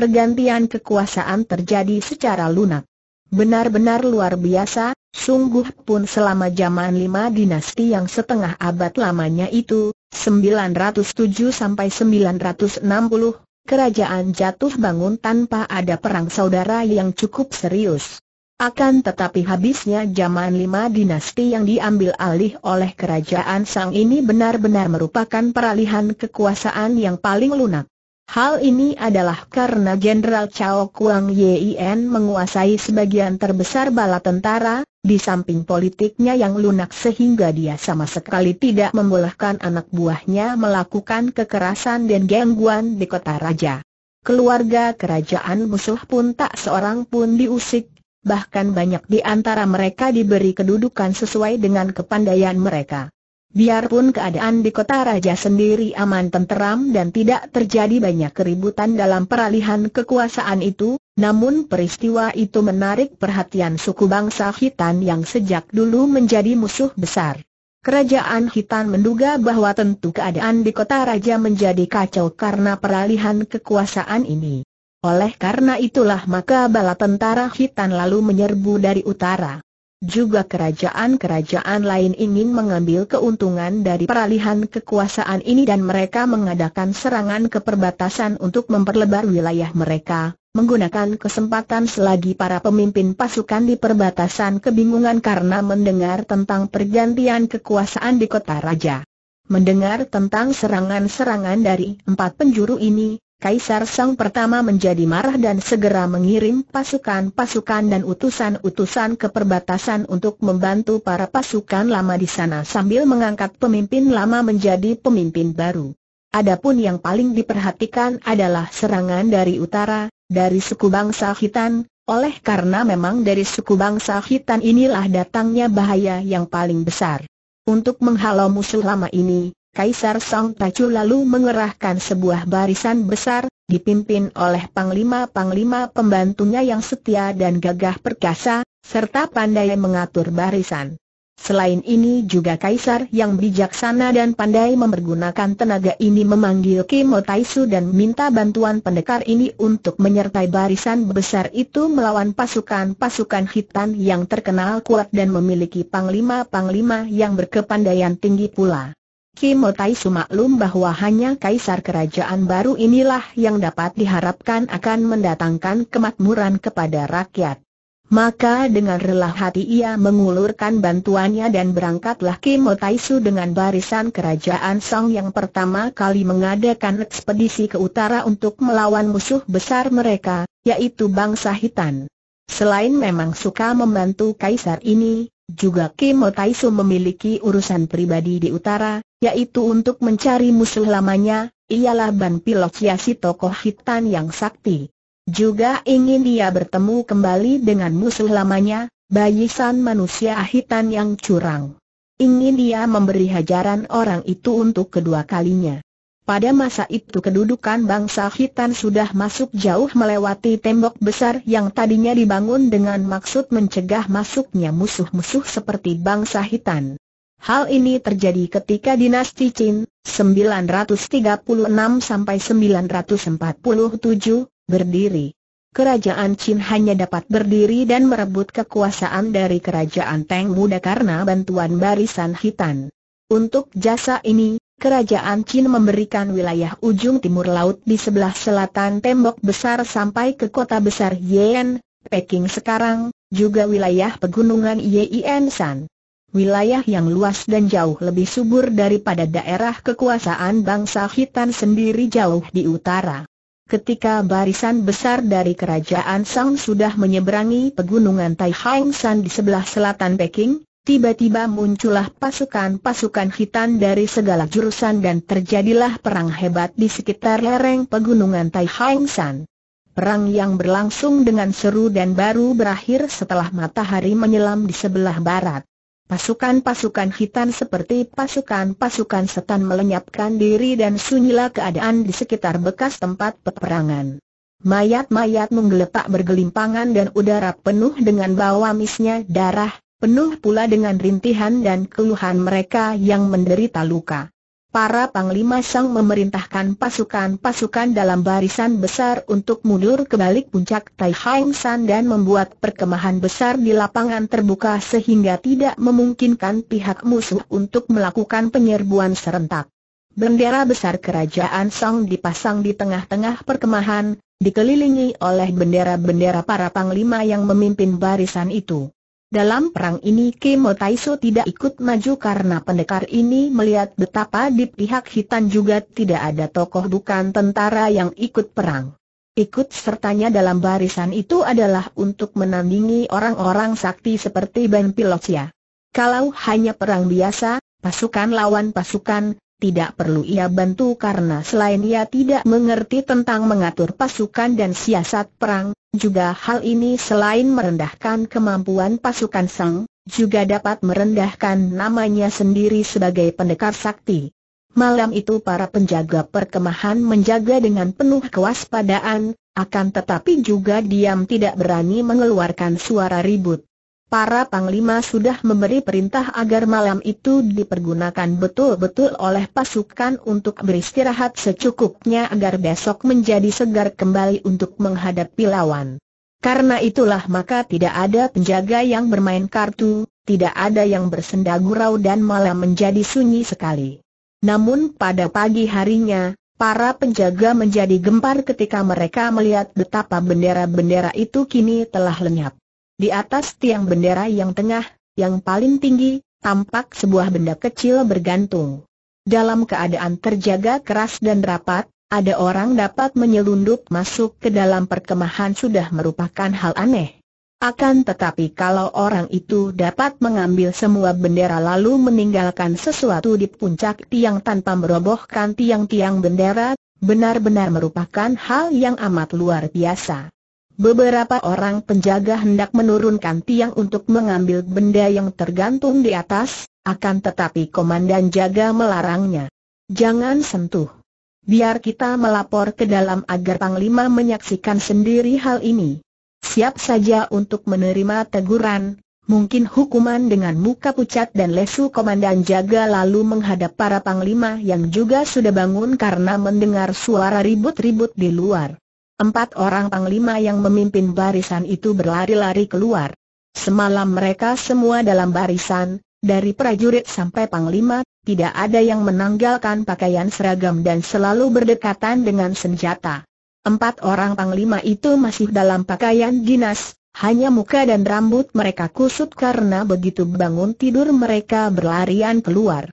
pergantian kekuasaan terjadi secara lunak. Benar-benar luar biasa, sungguh pun selama zaman lima dinasti yang setengah abad lamanya itu, 907 960, kerajaan jatuh bangun tanpa ada perang saudara yang cukup serius. Akan tetapi habisnya zaman lima dinasti yang diambil alih oleh kerajaan Sang ini benar-benar merupakan peralihan kekuasaan yang paling lunak. Hal ini adalah karena Jenderal Chao Kuang Yien menguasai sebagian terbesar bala tentara, di samping politiknya yang lunak sehingga dia sama sekali tidak membolehkan anak buahnya melakukan kekerasan dan gangguan di kota raja. Keluarga kerajaan musuh pun tak seorang pun diusik, bahkan banyak di antara mereka diberi kedudukan sesuai dengan kepandaian mereka. Biarpun keadaan di kota raja sendiri aman tenteram dan tidak terjadi banyak keributan dalam peralihan kekuasaan itu, namun peristiwa itu menarik perhatian suku bangsa Hitan yang sejak dulu menjadi musuh besar. Kerajaan Hitan menduga bahwa tentu keadaan di kota raja menjadi kacau karena peralihan kekuasaan ini. Oleh karena itulah maka bala tentara Hitan lalu menyerbu dari utara. Juga kerajaan-kerajaan lain ingin mengambil keuntungan dari peralihan kekuasaan ini dan mereka mengadakan serangan ke perbatasan untuk memperlebar wilayah mereka, menggunakan kesempatan selagi para pemimpin pasukan di perbatasan kebingungan karena mendengar tentang pergantian kekuasaan di kota raja. Mendengar tentang serangan-serangan dari empat penjuru ini, Kaisar Sang pertama menjadi marah dan segera mengirim pasukan-pasukan dan utusan-utusan ke perbatasan untuk membantu para pasukan lama di sana sambil mengangkat pemimpin lama menjadi pemimpin baru. Adapun yang paling diperhatikan adalah serangan dari utara, dari suku bangsa Hitan. oleh karena memang dari suku bangsa Hitan inilah datangnya bahaya yang paling besar. Untuk menghalau musuh lama ini, Kaisar Song Pacu lalu mengerahkan sebuah barisan besar, dipimpin oleh panglima-panglima pembantunya yang setia dan gagah perkasa, serta pandai mengatur barisan. Selain ini juga Kaisar yang bijaksana dan pandai mempergunakan tenaga ini memanggil Kimo Taisu dan minta bantuan pendekar ini untuk menyertai barisan besar itu melawan pasukan-pasukan hitam yang terkenal kuat dan memiliki panglima-panglima yang berkepandaian tinggi pula. Kimo sumaklum bahwa hanya kaisar kerajaan baru inilah yang dapat diharapkan akan mendatangkan kemakmuran kepada rakyat. Maka dengan rela hati ia mengulurkan bantuannya dan berangkatlah Kimo su dengan barisan kerajaan Song yang pertama kali mengadakan ekspedisi ke utara untuk melawan musuh besar mereka, yaitu bangsa Hitan. Selain memang suka membantu kaisar ini, juga Kimo su memiliki urusan pribadi di utara, yaitu untuk mencari musuh lamanya, ialah Ban Pilok Yasi tokoh hitan yang sakti. Juga ingin dia bertemu kembali dengan musuh lamanya, bayisan manusia hitam yang curang. Ingin dia memberi hajaran orang itu untuk kedua kalinya. Pada masa itu kedudukan bangsa hitam sudah masuk jauh melewati tembok besar yang tadinya dibangun dengan maksud mencegah masuknya musuh-musuh seperti bangsa hitam. Hal ini terjadi ketika dinasti Qin 936 947 berdiri. Kerajaan Qin hanya dapat berdiri dan merebut kekuasaan dari kerajaan Teng Muda karena bantuan barisan hitan. Untuk jasa ini, kerajaan Qin memberikan wilayah ujung timur laut di sebelah selatan tembok besar sampai ke kota besar Yen, Peking sekarang, juga wilayah pegunungan Yin San wilayah yang luas dan jauh lebih subur daripada daerah kekuasaan bangsa Khitan sendiri jauh di utara. Ketika barisan besar dari kerajaan Song sudah menyeberangi pegunungan Taihang San di sebelah selatan Peking, tiba-tiba muncullah pasukan-pasukan Khitan dari segala jurusan dan terjadilah perang hebat di sekitar lereng pegunungan Taihang San. Perang yang berlangsung dengan seru dan baru berakhir setelah matahari menyelam di sebelah barat. Pasukan-pasukan hitam seperti pasukan-pasukan setan melenyapkan diri dan sunyilah keadaan di sekitar bekas tempat peperangan. Mayat-mayat menggeletak bergelimpangan dan udara penuh dengan bau amisnya darah, penuh pula dengan rintihan dan keluhan mereka yang menderita luka para Panglima Sang memerintahkan pasukan-pasukan dalam barisan besar untuk mundur ke balik puncak Tai Hang San dan membuat perkemahan besar di lapangan terbuka sehingga tidak memungkinkan pihak musuh untuk melakukan penyerbuan serentak. Bendera besar kerajaan Song dipasang di tengah-tengah perkemahan, dikelilingi oleh bendera-bendera para panglima yang memimpin barisan itu. Dalam perang ini Kemo Taiso tidak ikut maju karena pendekar ini melihat betapa di pihak hitam juga tidak ada tokoh bukan tentara yang ikut perang. Ikut sertanya dalam barisan itu adalah untuk menandingi orang-orang sakti seperti Ben Pilocia. Kalau hanya perang biasa, pasukan lawan pasukan, tidak perlu ia bantu karena selain ia tidak mengerti tentang mengatur pasukan dan siasat perang, juga hal ini selain merendahkan kemampuan pasukan Sang, juga dapat merendahkan namanya sendiri sebagai pendekar sakti. Malam itu para penjaga perkemahan menjaga dengan penuh kewaspadaan, akan tetapi juga diam tidak berani mengeluarkan suara ribut para panglima sudah memberi perintah agar malam itu dipergunakan betul-betul oleh pasukan untuk beristirahat secukupnya agar besok menjadi segar kembali untuk menghadapi lawan. Karena itulah maka tidak ada penjaga yang bermain kartu, tidak ada yang bersenda gurau dan malam menjadi sunyi sekali. Namun pada pagi harinya, para penjaga menjadi gempar ketika mereka melihat betapa bendera-bendera itu kini telah lenyap. Di atas tiang bendera yang tengah, yang paling tinggi, tampak sebuah benda kecil bergantung. Dalam keadaan terjaga keras dan rapat, ada orang dapat menyelundup masuk ke dalam perkemahan sudah merupakan hal aneh. Akan tetapi kalau orang itu dapat mengambil semua bendera lalu meninggalkan sesuatu di puncak tiang tanpa merobohkan tiang-tiang bendera, benar-benar merupakan hal yang amat luar biasa. Beberapa orang penjaga hendak menurunkan tiang untuk mengambil benda yang tergantung di atas, akan tetapi komandan jaga melarangnya. Jangan sentuh. Biar kita melapor ke dalam agar Panglima menyaksikan sendiri hal ini. Siap saja untuk menerima teguran, mungkin hukuman dengan muka pucat dan lesu komandan jaga lalu menghadap para Panglima yang juga sudah bangun karena mendengar suara ribut-ribut di luar. Empat orang panglima yang memimpin barisan itu berlari-lari keluar. Semalam mereka semua dalam barisan, dari prajurit sampai panglima, tidak ada yang menanggalkan pakaian seragam dan selalu berdekatan dengan senjata. Empat orang panglima itu masih dalam pakaian dinas, hanya muka dan rambut mereka kusut karena begitu bangun tidur mereka berlarian keluar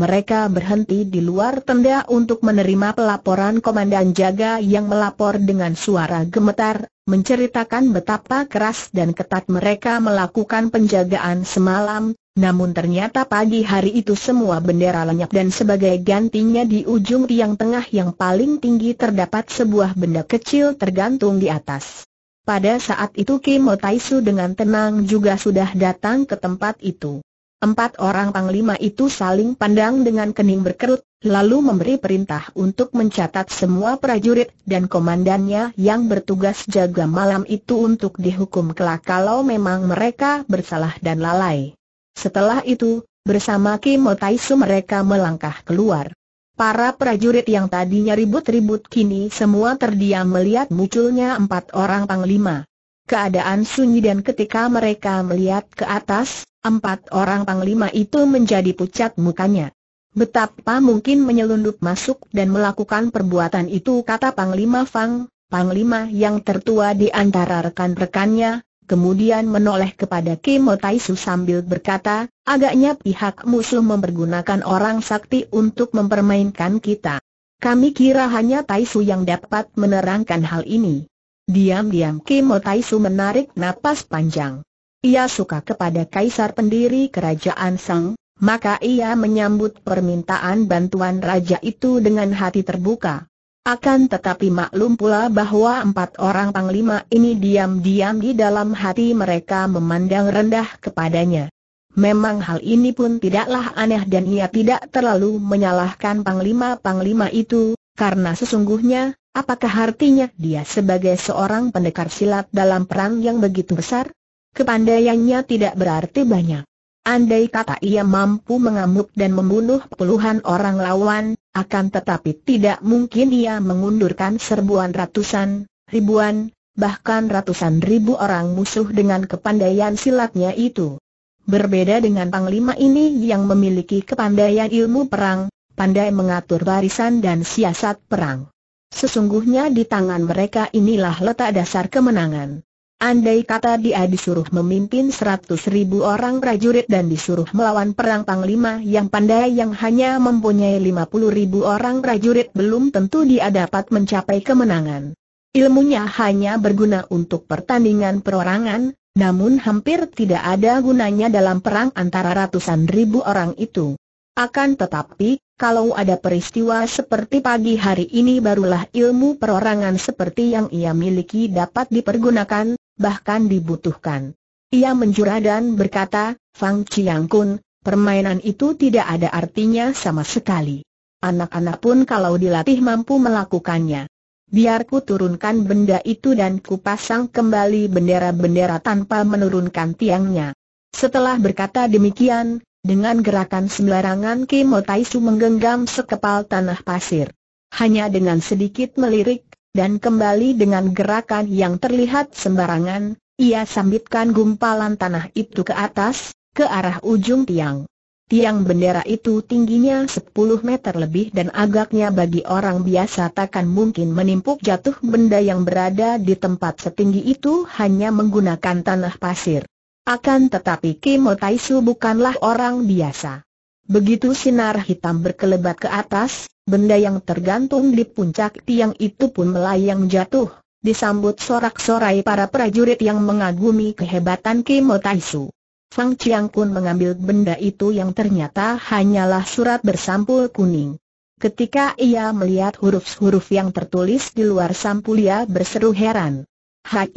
mereka berhenti di luar tenda untuk menerima pelaporan komandan jaga yang melapor dengan suara gemetar, menceritakan betapa keras dan ketat mereka melakukan penjagaan semalam, namun ternyata pagi hari itu semua bendera lenyap dan sebagai gantinya di ujung tiang tengah yang paling tinggi terdapat sebuah benda kecil tergantung di atas. Pada saat itu Kim Otai-su dengan tenang juga sudah datang ke tempat itu. Empat orang panglima itu saling pandang dengan kening berkerut, lalu memberi perintah untuk mencatat semua prajurit dan komandannya yang bertugas jaga malam itu untuk dihukum kelak kalau memang mereka bersalah dan lalai. Setelah itu, bersama Kim Taisu mereka melangkah keluar. Para prajurit yang tadinya ribut-ribut kini semua terdiam melihat munculnya empat orang panglima keadaan sunyi dan ketika mereka melihat ke atas, empat orang panglima itu menjadi pucat mukanya. Betapa mungkin menyelundup masuk dan melakukan perbuatan itu kata Panglima Fang, Panglima yang tertua di antara rekan-rekannya, kemudian menoleh kepada Kimo Taisu sambil berkata, agaknya pihak musuh mempergunakan orang sakti untuk mempermainkan kita. Kami kira hanya Taisu yang dapat menerangkan hal ini. Diam-diam Kimo Taisu menarik napas panjang. Ia suka kepada kaisar pendiri kerajaan Sang, maka ia menyambut permintaan bantuan raja itu dengan hati terbuka. Akan tetapi maklum pula bahwa empat orang panglima ini diam-diam di dalam hati mereka memandang rendah kepadanya. Memang hal ini pun tidaklah aneh dan ia tidak terlalu menyalahkan panglima-panglima itu, karena sesungguhnya, Apakah artinya dia sebagai seorang pendekar silat dalam perang yang begitu besar? Kepandaiannya tidak berarti banyak. Andai kata ia mampu mengamuk dan membunuh puluhan orang lawan, akan tetapi tidak mungkin ia mengundurkan serbuan ratusan, ribuan, bahkan ratusan ribu orang musuh dengan kepandaian silatnya itu. Berbeda dengan Panglima ini yang memiliki kepandaian ilmu perang, pandai mengatur barisan dan siasat perang. Sesungguhnya di tangan mereka inilah letak dasar kemenangan. Andai kata dia disuruh memimpin seratus ribu orang prajurit dan disuruh melawan perang Panglima yang pandai yang hanya mempunyai lima puluh ribu orang prajurit belum tentu dia dapat mencapai kemenangan. Ilmunya hanya berguna untuk pertandingan perorangan, namun hampir tidak ada gunanya dalam perang antara ratusan ribu orang itu. Akan tetapi, kalau ada peristiwa seperti pagi hari ini barulah ilmu perorangan seperti yang ia miliki dapat dipergunakan, bahkan dibutuhkan. Ia menjurah dan berkata, Fang Chiang Kun, permainan itu tidak ada artinya sama sekali. Anak-anak pun kalau dilatih mampu melakukannya. Biar ku turunkan benda itu dan ku pasang kembali bendera-bendera tanpa menurunkan tiangnya. Setelah berkata demikian, dengan gerakan sembarangan Kimo Taisu menggenggam sekepal tanah pasir. Hanya dengan sedikit melirik, dan kembali dengan gerakan yang terlihat sembarangan, ia sambitkan gumpalan tanah itu ke atas, ke arah ujung tiang. Tiang bendera itu tingginya 10 meter lebih dan agaknya bagi orang biasa takkan mungkin menimpuk jatuh benda yang berada di tempat setinggi itu hanya menggunakan tanah pasir. Akan tetapi Kimo Taisu bukanlah orang biasa. Begitu sinar hitam berkelebat ke atas, benda yang tergantung di puncak tiang itu pun melayang jatuh, disambut sorak-sorai para prajurit yang mengagumi kehebatan Kimo Taisu. Fang Chiang Kun mengambil benda itu yang ternyata hanyalah surat bersampul kuning. Ketika ia melihat huruf-huruf yang tertulis di luar sampul ia berseru heran. Hai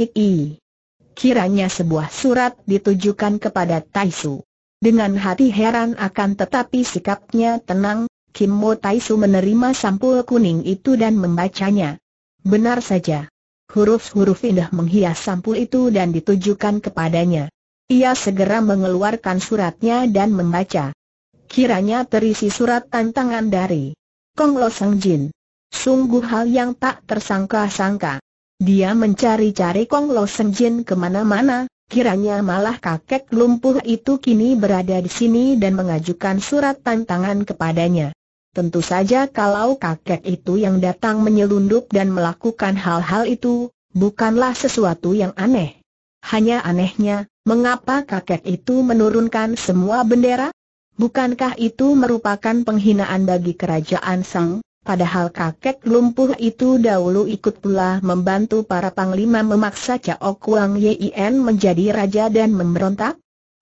kiranya sebuah surat ditujukan kepada Taisu. Dengan hati heran akan tetapi sikapnya tenang, Kim Mo Taisu menerima sampul kuning itu dan membacanya. Benar saja. Huruf-huruf indah menghias sampul itu dan ditujukan kepadanya. Ia segera mengeluarkan suratnya dan membaca. Kiranya terisi surat tantangan dari Kong Lo Sang Jin. Sungguh hal yang tak tersangka-sangka. Dia mencari-cari Kong Lo Seng Jin kemana-mana, kiranya malah kakek lumpuh itu kini berada di sini dan mengajukan surat tantangan kepadanya. Tentu saja kalau kakek itu yang datang menyelundup dan melakukan hal-hal itu, bukanlah sesuatu yang aneh. Hanya anehnya, mengapa kakek itu menurunkan semua bendera? Bukankah itu merupakan penghinaan bagi kerajaan Sang? Padahal kakek lumpuh itu dahulu ikut pula membantu para panglima memaksa Cao Kuang Yin menjadi raja dan memberontak?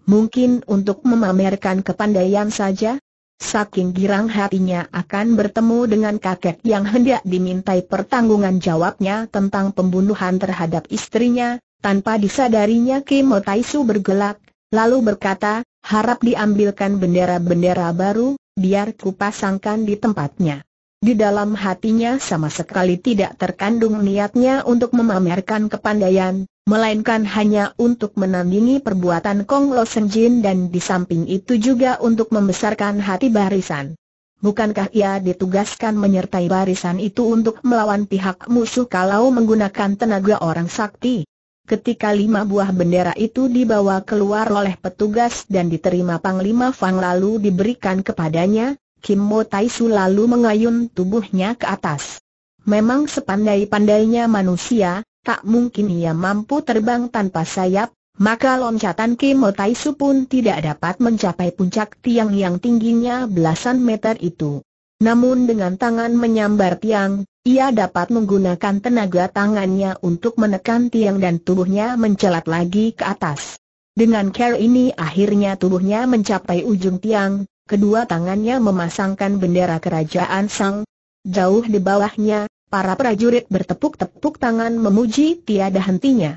Mungkin untuk memamerkan kepandaian saja? Saking girang hatinya akan bertemu dengan kakek yang hendak dimintai pertanggungan jawabnya tentang pembunuhan terhadap istrinya, tanpa disadarinya Kimo Taisu bergelak, lalu berkata, harap diambilkan bendera-bendera baru, biar kupasangkan di tempatnya. Di dalam hatinya sama sekali tidak terkandung niatnya untuk memamerkan kepandaian, melainkan hanya untuk menandingi perbuatan Kong Lo Senjin dan di samping itu juga untuk membesarkan hati barisan. Bukankah ia ditugaskan menyertai barisan itu untuk melawan pihak musuh kalau menggunakan tenaga orang sakti? Ketika lima buah bendera itu dibawa keluar oleh petugas dan diterima Panglima Fang lalu diberikan kepadanya, Kim Mo Su lalu mengayun tubuhnya ke atas. Memang sepandai-pandainya manusia, tak mungkin ia mampu terbang tanpa sayap, maka loncatan Kim Mo Su pun tidak dapat mencapai puncak tiang yang tingginya belasan meter itu. Namun dengan tangan menyambar tiang, ia dapat menggunakan tenaga tangannya untuk menekan tiang dan tubuhnya mencelat lagi ke atas. Dengan care ini akhirnya tubuhnya mencapai ujung tiang, kedua tangannya memasangkan bendera kerajaan Sang. Jauh di bawahnya, para prajurit bertepuk-tepuk tangan memuji tiada hentinya.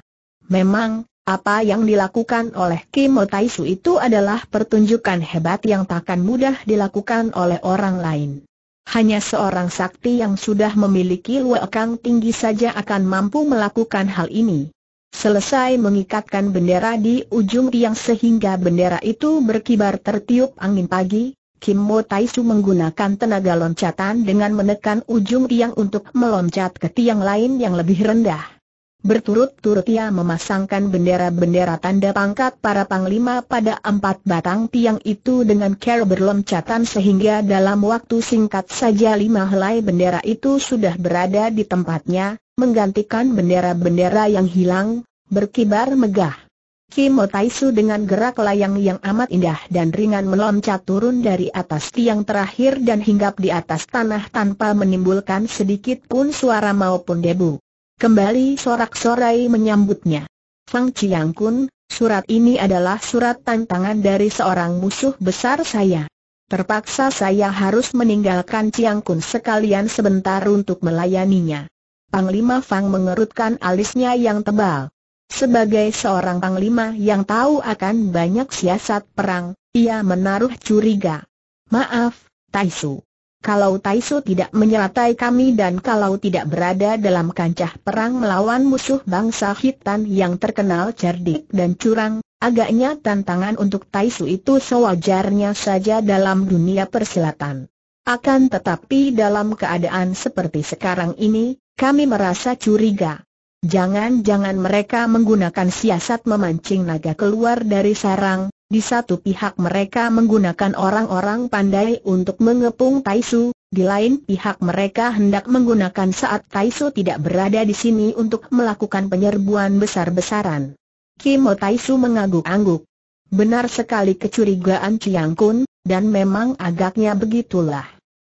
Memang, apa yang dilakukan oleh Kim Taisu itu adalah pertunjukan hebat yang takkan mudah dilakukan oleh orang lain. Hanya seorang sakti yang sudah memiliki wakang tinggi saja akan mampu melakukan hal ini. Selesai mengikatkan bendera di ujung tiang sehingga bendera itu berkibar tertiup angin pagi, Kim Mo Taisu menggunakan tenaga loncatan dengan menekan ujung tiang untuk meloncat ke tiang lain yang lebih rendah. Berturut-turut ia memasangkan bendera-bendera tanda pangkat para panglima pada empat batang tiang itu dengan care berlomcatan sehingga dalam waktu singkat saja lima helai bendera itu sudah berada di tempatnya, menggantikan bendera-bendera yang hilang, berkibar megah. Kimo Taisu dengan gerak layang yang amat indah dan ringan meloncat turun dari atas tiang terakhir dan hinggap di atas tanah tanpa menimbulkan sedikit pun suara maupun debu. Kembali sorak-sorai menyambutnya. Fang Chiang Kun, surat ini adalah surat tantangan dari seorang musuh besar saya. Terpaksa saya harus meninggalkan Chiang Kun sekalian sebentar untuk melayaninya. Panglima Fang mengerutkan alisnya yang tebal. Sebagai seorang panglima yang tahu akan banyak siasat perang, ia menaruh curiga. Maaf, Taisu. Kalau Taisu tidak menyelatai kami dan kalau tidak berada dalam kancah perang melawan musuh bangsa hitam yang terkenal cerdik dan curang, agaknya tantangan untuk Taisu itu sewajarnya saja dalam dunia persilatan. Akan tetapi dalam keadaan seperti sekarang ini, kami merasa curiga. Jangan-jangan mereka menggunakan siasat memancing naga keluar dari sarang, di satu pihak mereka menggunakan orang-orang pandai untuk mengepung Taisu, di lain pihak mereka hendak menggunakan saat Taisu tidak berada di sini untuk melakukan penyerbuan besar-besaran. Kimo Taisu mengangguk-angguk. Benar sekali kecurigaan Chiang Kun, dan memang agaknya begitulah.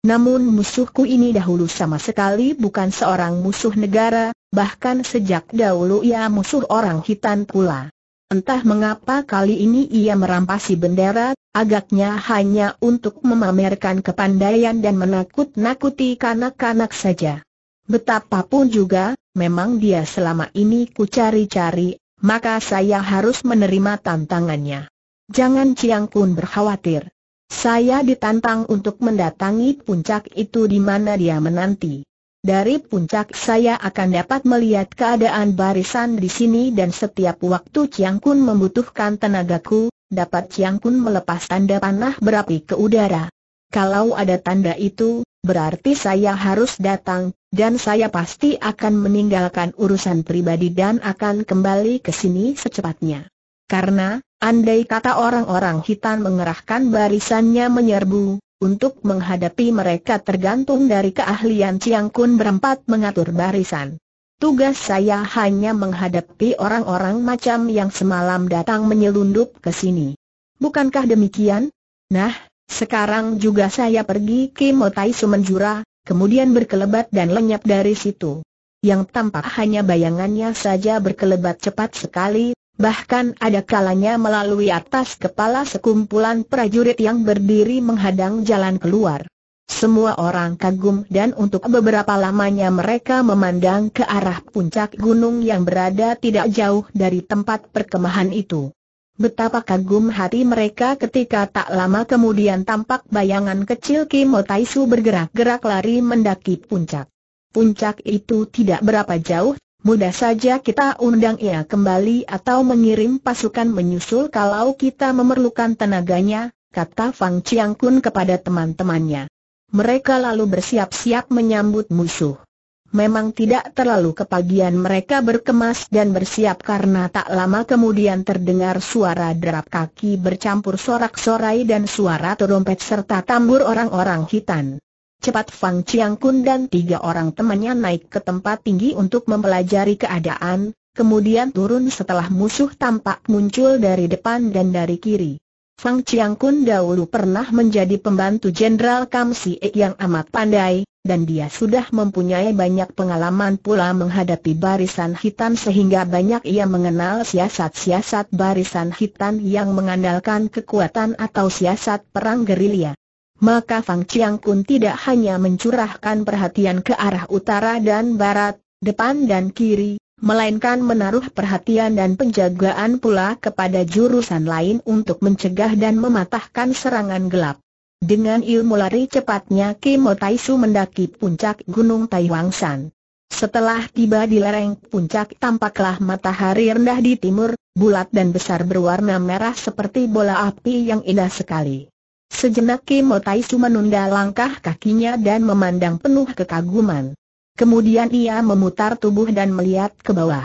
Namun musuhku ini dahulu sama sekali bukan seorang musuh negara, bahkan sejak dahulu ia musuh orang hitam pula. Entah mengapa kali ini ia merampasi bendera, agaknya hanya untuk memamerkan kepandaian dan menakut-nakuti kanak-kanak saja. Betapapun juga, memang dia selama ini ku cari-cari, maka saya harus menerima tantangannya. Jangan Ciang Kun berkhawatir. Saya ditantang untuk mendatangi puncak itu di mana dia menanti. Dari puncak saya akan dapat melihat keadaan barisan di sini dan setiap waktu Chiang Kun membutuhkan tenagaku, dapat Chiang Kun melepas tanda panah berapi ke udara. Kalau ada tanda itu, berarti saya harus datang, dan saya pasti akan meninggalkan urusan pribadi dan akan kembali ke sini secepatnya. Karena, andai kata orang-orang hitam mengerahkan barisannya menyerbu, untuk menghadapi mereka tergantung dari keahlian Chiang Kun berempat mengatur barisan. Tugas saya hanya menghadapi orang-orang macam yang semalam datang menyelundup ke sini. Bukankah demikian? Nah, sekarang juga saya pergi ke Motai Sumenjura, kemudian berkelebat dan lenyap dari situ. Yang tampak hanya bayangannya saja berkelebat cepat sekali, Bahkan ada kalanya melalui atas kepala sekumpulan prajurit yang berdiri menghadang jalan keluar. Semua orang kagum dan untuk beberapa lamanya mereka memandang ke arah puncak gunung yang berada tidak jauh dari tempat perkemahan itu. Betapa kagum hati mereka ketika tak lama kemudian tampak bayangan kecil Kimo bergerak-gerak lari mendaki puncak. Puncak itu tidak berapa jauh Mudah saja kita undang ia kembali atau mengirim pasukan menyusul kalau kita memerlukan tenaganya, kata Fang Chiang Kun kepada teman-temannya. Mereka lalu bersiap-siap menyambut musuh. Memang tidak terlalu kepagian mereka berkemas dan bersiap karena tak lama kemudian terdengar suara derap kaki bercampur sorak-sorai dan suara terompet serta tambur orang-orang hitam. Cepat Fang Chiang Kun dan tiga orang temannya naik ke tempat tinggi untuk mempelajari keadaan, kemudian turun setelah musuh tampak muncul dari depan dan dari kiri. Fang Chiang Kun dahulu pernah menjadi pembantu Jenderal Kam Si Ek yang amat pandai, dan dia sudah mempunyai banyak pengalaman pula menghadapi barisan hitam sehingga banyak ia mengenal siasat-siasat barisan hitam yang mengandalkan kekuatan atau siasat perang gerilya maka Fang Chiang Kun tidak hanya mencurahkan perhatian ke arah utara dan barat, depan dan kiri, melainkan menaruh perhatian dan penjagaan pula kepada jurusan lain untuk mencegah dan mematahkan serangan gelap. Dengan ilmu lari cepatnya Kimo Su mendaki puncak Gunung Taiwangsan. Setelah tiba di lereng puncak tampaklah matahari rendah di timur, bulat dan besar berwarna merah seperti bola api yang indah sekali. Sejenak Kim cuma menunda langkah kakinya dan memandang penuh kekaguman. Kemudian ia memutar tubuh dan melihat ke bawah.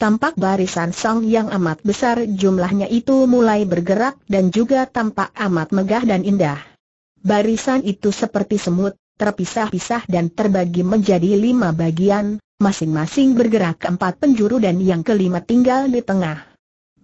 Tampak barisan song yang amat besar jumlahnya itu mulai bergerak dan juga tampak amat megah dan indah. Barisan itu seperti semut, terpisah-pisah dan terbagi menjadi lima bagian, masing-masing bergerak ke empat penjuru dan yang kelima tinggal di tengah.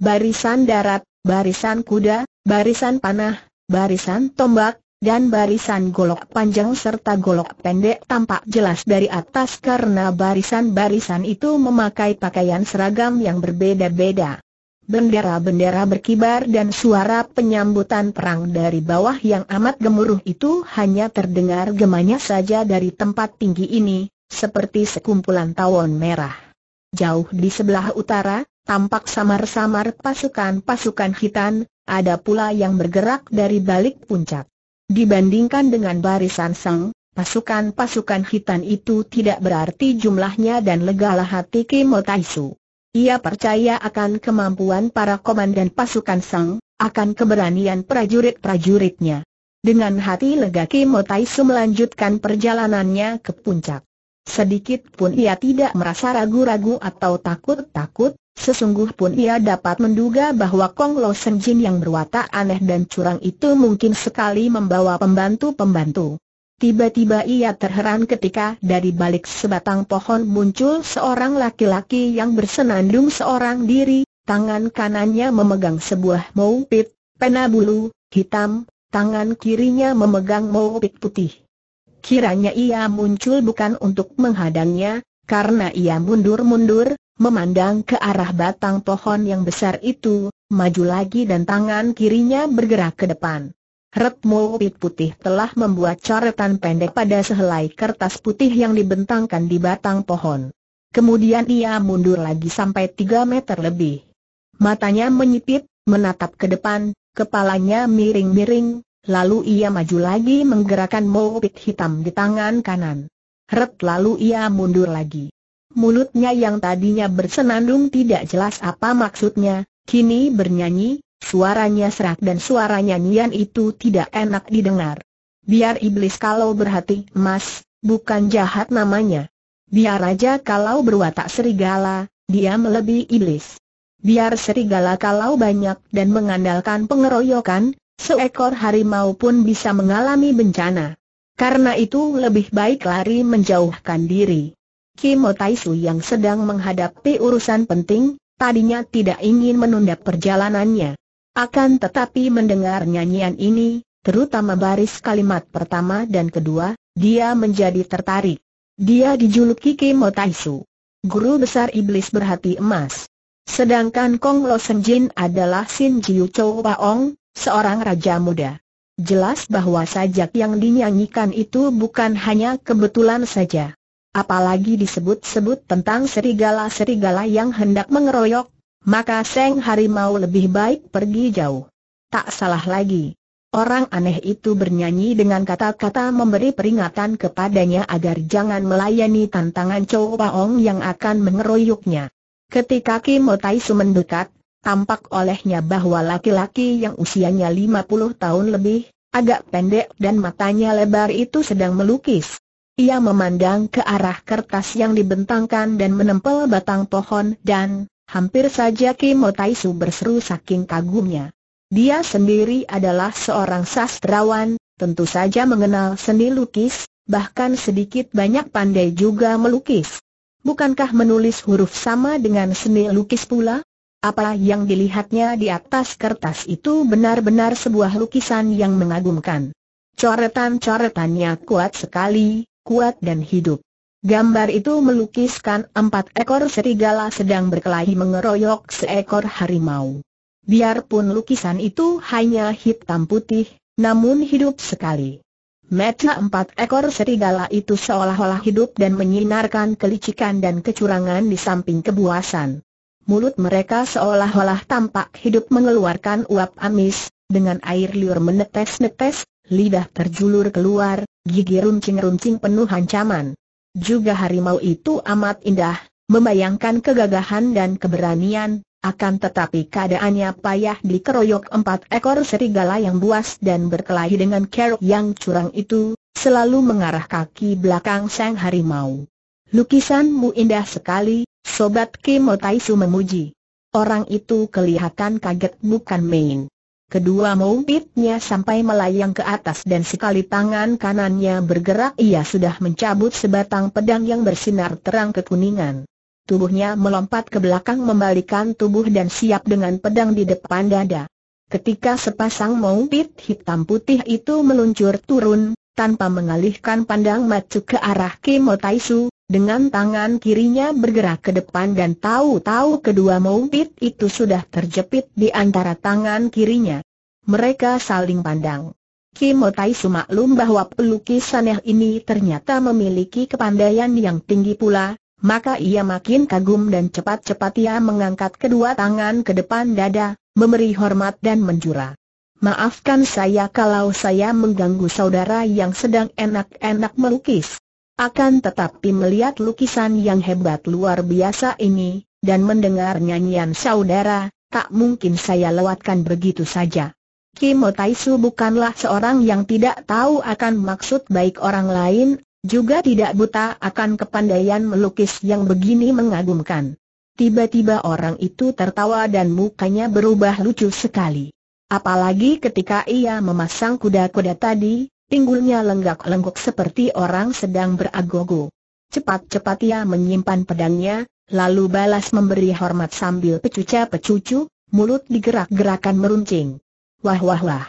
Barisan darat, barisan kuda, barisan panah, barisan tombak, dan barisan golok panjang serta golok pendek tampak jelas dari atas karena barisan-barisan itu memakai pakaian seragam yang berbeda-beda. Bendera-bendera berkibar dan suara penyambutan perang dari bawah yang amat gemuruh itu hanya terdengar gemanya saja dari tempat tinggi ini, seperti sekumpulan tawon merah. Jauh di sebelah utara, tampak samar-samar pasukan-pasukan hitam, ada pula yang bergerak dari balik puncak. Dibandingkan dengan barisan sang, pasukan-pasukan hitam itu tidak berarti jumlahnya dan legalah hati Kimo Taisu. Ia percaya akan kemampuan para komandan pasukan sang, akan keberanian prajurit-prajuritnya. Dengan hati lega Kimo Taisu melanjutkan perjalanannya ke puncak. Sedikit pun ia tidak merasa ragu-ragu atau takut-takut, Sesungguh pun ia dapat menduga bahwa Kong Lo Sen Jin yang berwatak aneh dan curang itu mungkin sekali membawa pembantu-pembantu. Tiba-tiba ia terheran ketika dari balik sebatang pohon muncul seorang laki-laki yang bersenandung seorang diri, tangan kanannya memegang sebuah moupit, pena bulu, hitam, tangan kirinya memegang moupit putih. Kiranya ia muncul bukan untuk menghadangnya, karena ia mundur-mundur, Memandang ke arah batang pohon yang besar itu, maju lagi dan tangan kirinya bergerak ke depan. Retmo pit putih telah membuat coretan pendek pada sehelai kertas putih yang dibentangkan di batang pohon. Kemudian ia mundur lagi sampai 3 meter lebih. Matanya menyipit, menatap ke depan, kepalanya miring-miring, lalu ia maju lagi menggerakkan Pit hitam di tangan kanan. Ret lalu ia mundur lagi mulutnya yang tadinya bersenandung tidak jelas apa maksudnya, kini bernyanyi, suaranya serak dan suara nyanyian itu tidak enak didengar. Biar iblis kalau berhati emas, bukan jahat namanya. Biar aja kalau berwatak serigala, dia melebihi iblis. Biar serigala kalau banyak dan mengandalkan pengeroyokan, seekor harimau pun bisa mengalami bencana. Karena itu lebih baik lari menjauhkan diri. Kimo Taisu yang sedang menghadapi urusan penting, tadinya tidak ingin menunda perjalanannya. Akan tetapi mendengar nyanyian ini, terutama baris kalimat pertama dan kedua, dia menjadi tertarik. Dia dijuluki Kimo Taisu, guru besar iblis berhati emas. Sedangkan Kong Lo Jin adalah Sin Jiu Chou Paong, seorang raja muda. Jelas bahwa sajak yang dinyanyikan itu bukan hanya kebetulan saja apalagi disebut-sebut tentang serigala-serigala yang hendak mengeroyok, maka Seng Harimau lebih baik pergi jauh. Tak salah lagi. Orang aneh itu bernyanyi dengan kata-kata memberi peringatan kepadanya agar jangan melayani tantangan Chow Paong yang akan mengeroyoknya. Ketika Kim Taisu mendekat, tampak olehnya bahwa laki-laki yang usianya 50 tahun lebih, agak pendek dan matanya lebar itu sedang melukis. Ia memandang ke arah kertas yang dibentangkan dan menempel batang pohon dan, hampir saja Kimo Taisu berseru saking kagumnya. Dia sendiri adalah seorang sastrawan, tentu saja mengenal seni lukis, bahkan sedikit banyak pandai juga melukis. Bukankah menulis huruf sama dengan seni lukis pula? Apa yang dilihatnya di atas kertas itu benar-benar sebuah lukisan yang mengagumkan. Coretan-coretannya kuat sekali, kuat dan hidup. Gambar itu melukiskan empat ekor serigala sedang berkelahi mengeroyok seekor harimau. Biarpun lukisan itu hanya hitam putih, namun hidup sekali. Mata empat ekor serigala itu seolah-olah hidup dan menyinarkan kelicikan dan kecurangan di samping kebuasan. Mulut mereka seolah-olah tampak hidup mengeluarkan uap amis, dengan air liur menetes-netes, lidah terjulur keluar, gigi runcing-runcing penuh ancaman. Juga harimau itu amat indah, membayangkan kegagahan dan keberanian, akan tetapi keadaannya payah dikeroyok empat ekor serigala yang buas dan berkelahi dengan kerok yang curang itu, selalu mengarah kaki belakang sang harimau. Lukisanmu indah sekali, Sobat Kimotaisu memuji. Orang itu kelihatan kaget bukan main. Kedua mumpitnya sampai melayang ke atas dan sekali tangan kanannya bergerak ia sudah mencabut sebatang pedang yang bersinar terang kekuningan. Tubuhnya melompat ke belakang membalikan tubuh dan siap dengan pedang di depan dada. Ketika sepasang mumpit hitam putih itu meluncur turun, tanpa mengalihkan pandang macu ke arah Kimo dengan tangan kirinya bergerak ke depan dan tahu-tahu kedua maupit itu sudah terjepit di antara tangan kirinya. Mereka saling pandang. Kim Otai sumaklum bahwa pelukis aneh ini ternyata memiliki kepandaian yang tinggi pula, maka ia makin kagum dan cepat-cepat ia mengangkat kedua tangan ke depan dada, memberi hormat dan menjura. Maafkan saya kalau saya mengganggu saudara yang sedang enak-enak melukis. Akan tetapi melihat lukisan yang hebat luar biasa ini, dan mendengar nyanyian saudara, tak mungkin saya lewatkan begitu saja. Kimo Taisu bukanlah seorang yang tidak tahu akan maksud baik orang lain, juga tidak buta akan kepandaian melukis yang begini mengagumkan. Tiba-tiba orang itu tertawa dan mukanya berubah lucu sekali. Apalagi ketika ia memasang kuda-kuda tadi, pinggulnya lenggak-lenggok seperti orang sedang beragogo. Cepat-cepat ia menyimpan pedangnya, lalu balas memberi hormat sambil pecuca-pecucu, mulut digerak-gerakan meruncing. Wah wah wah.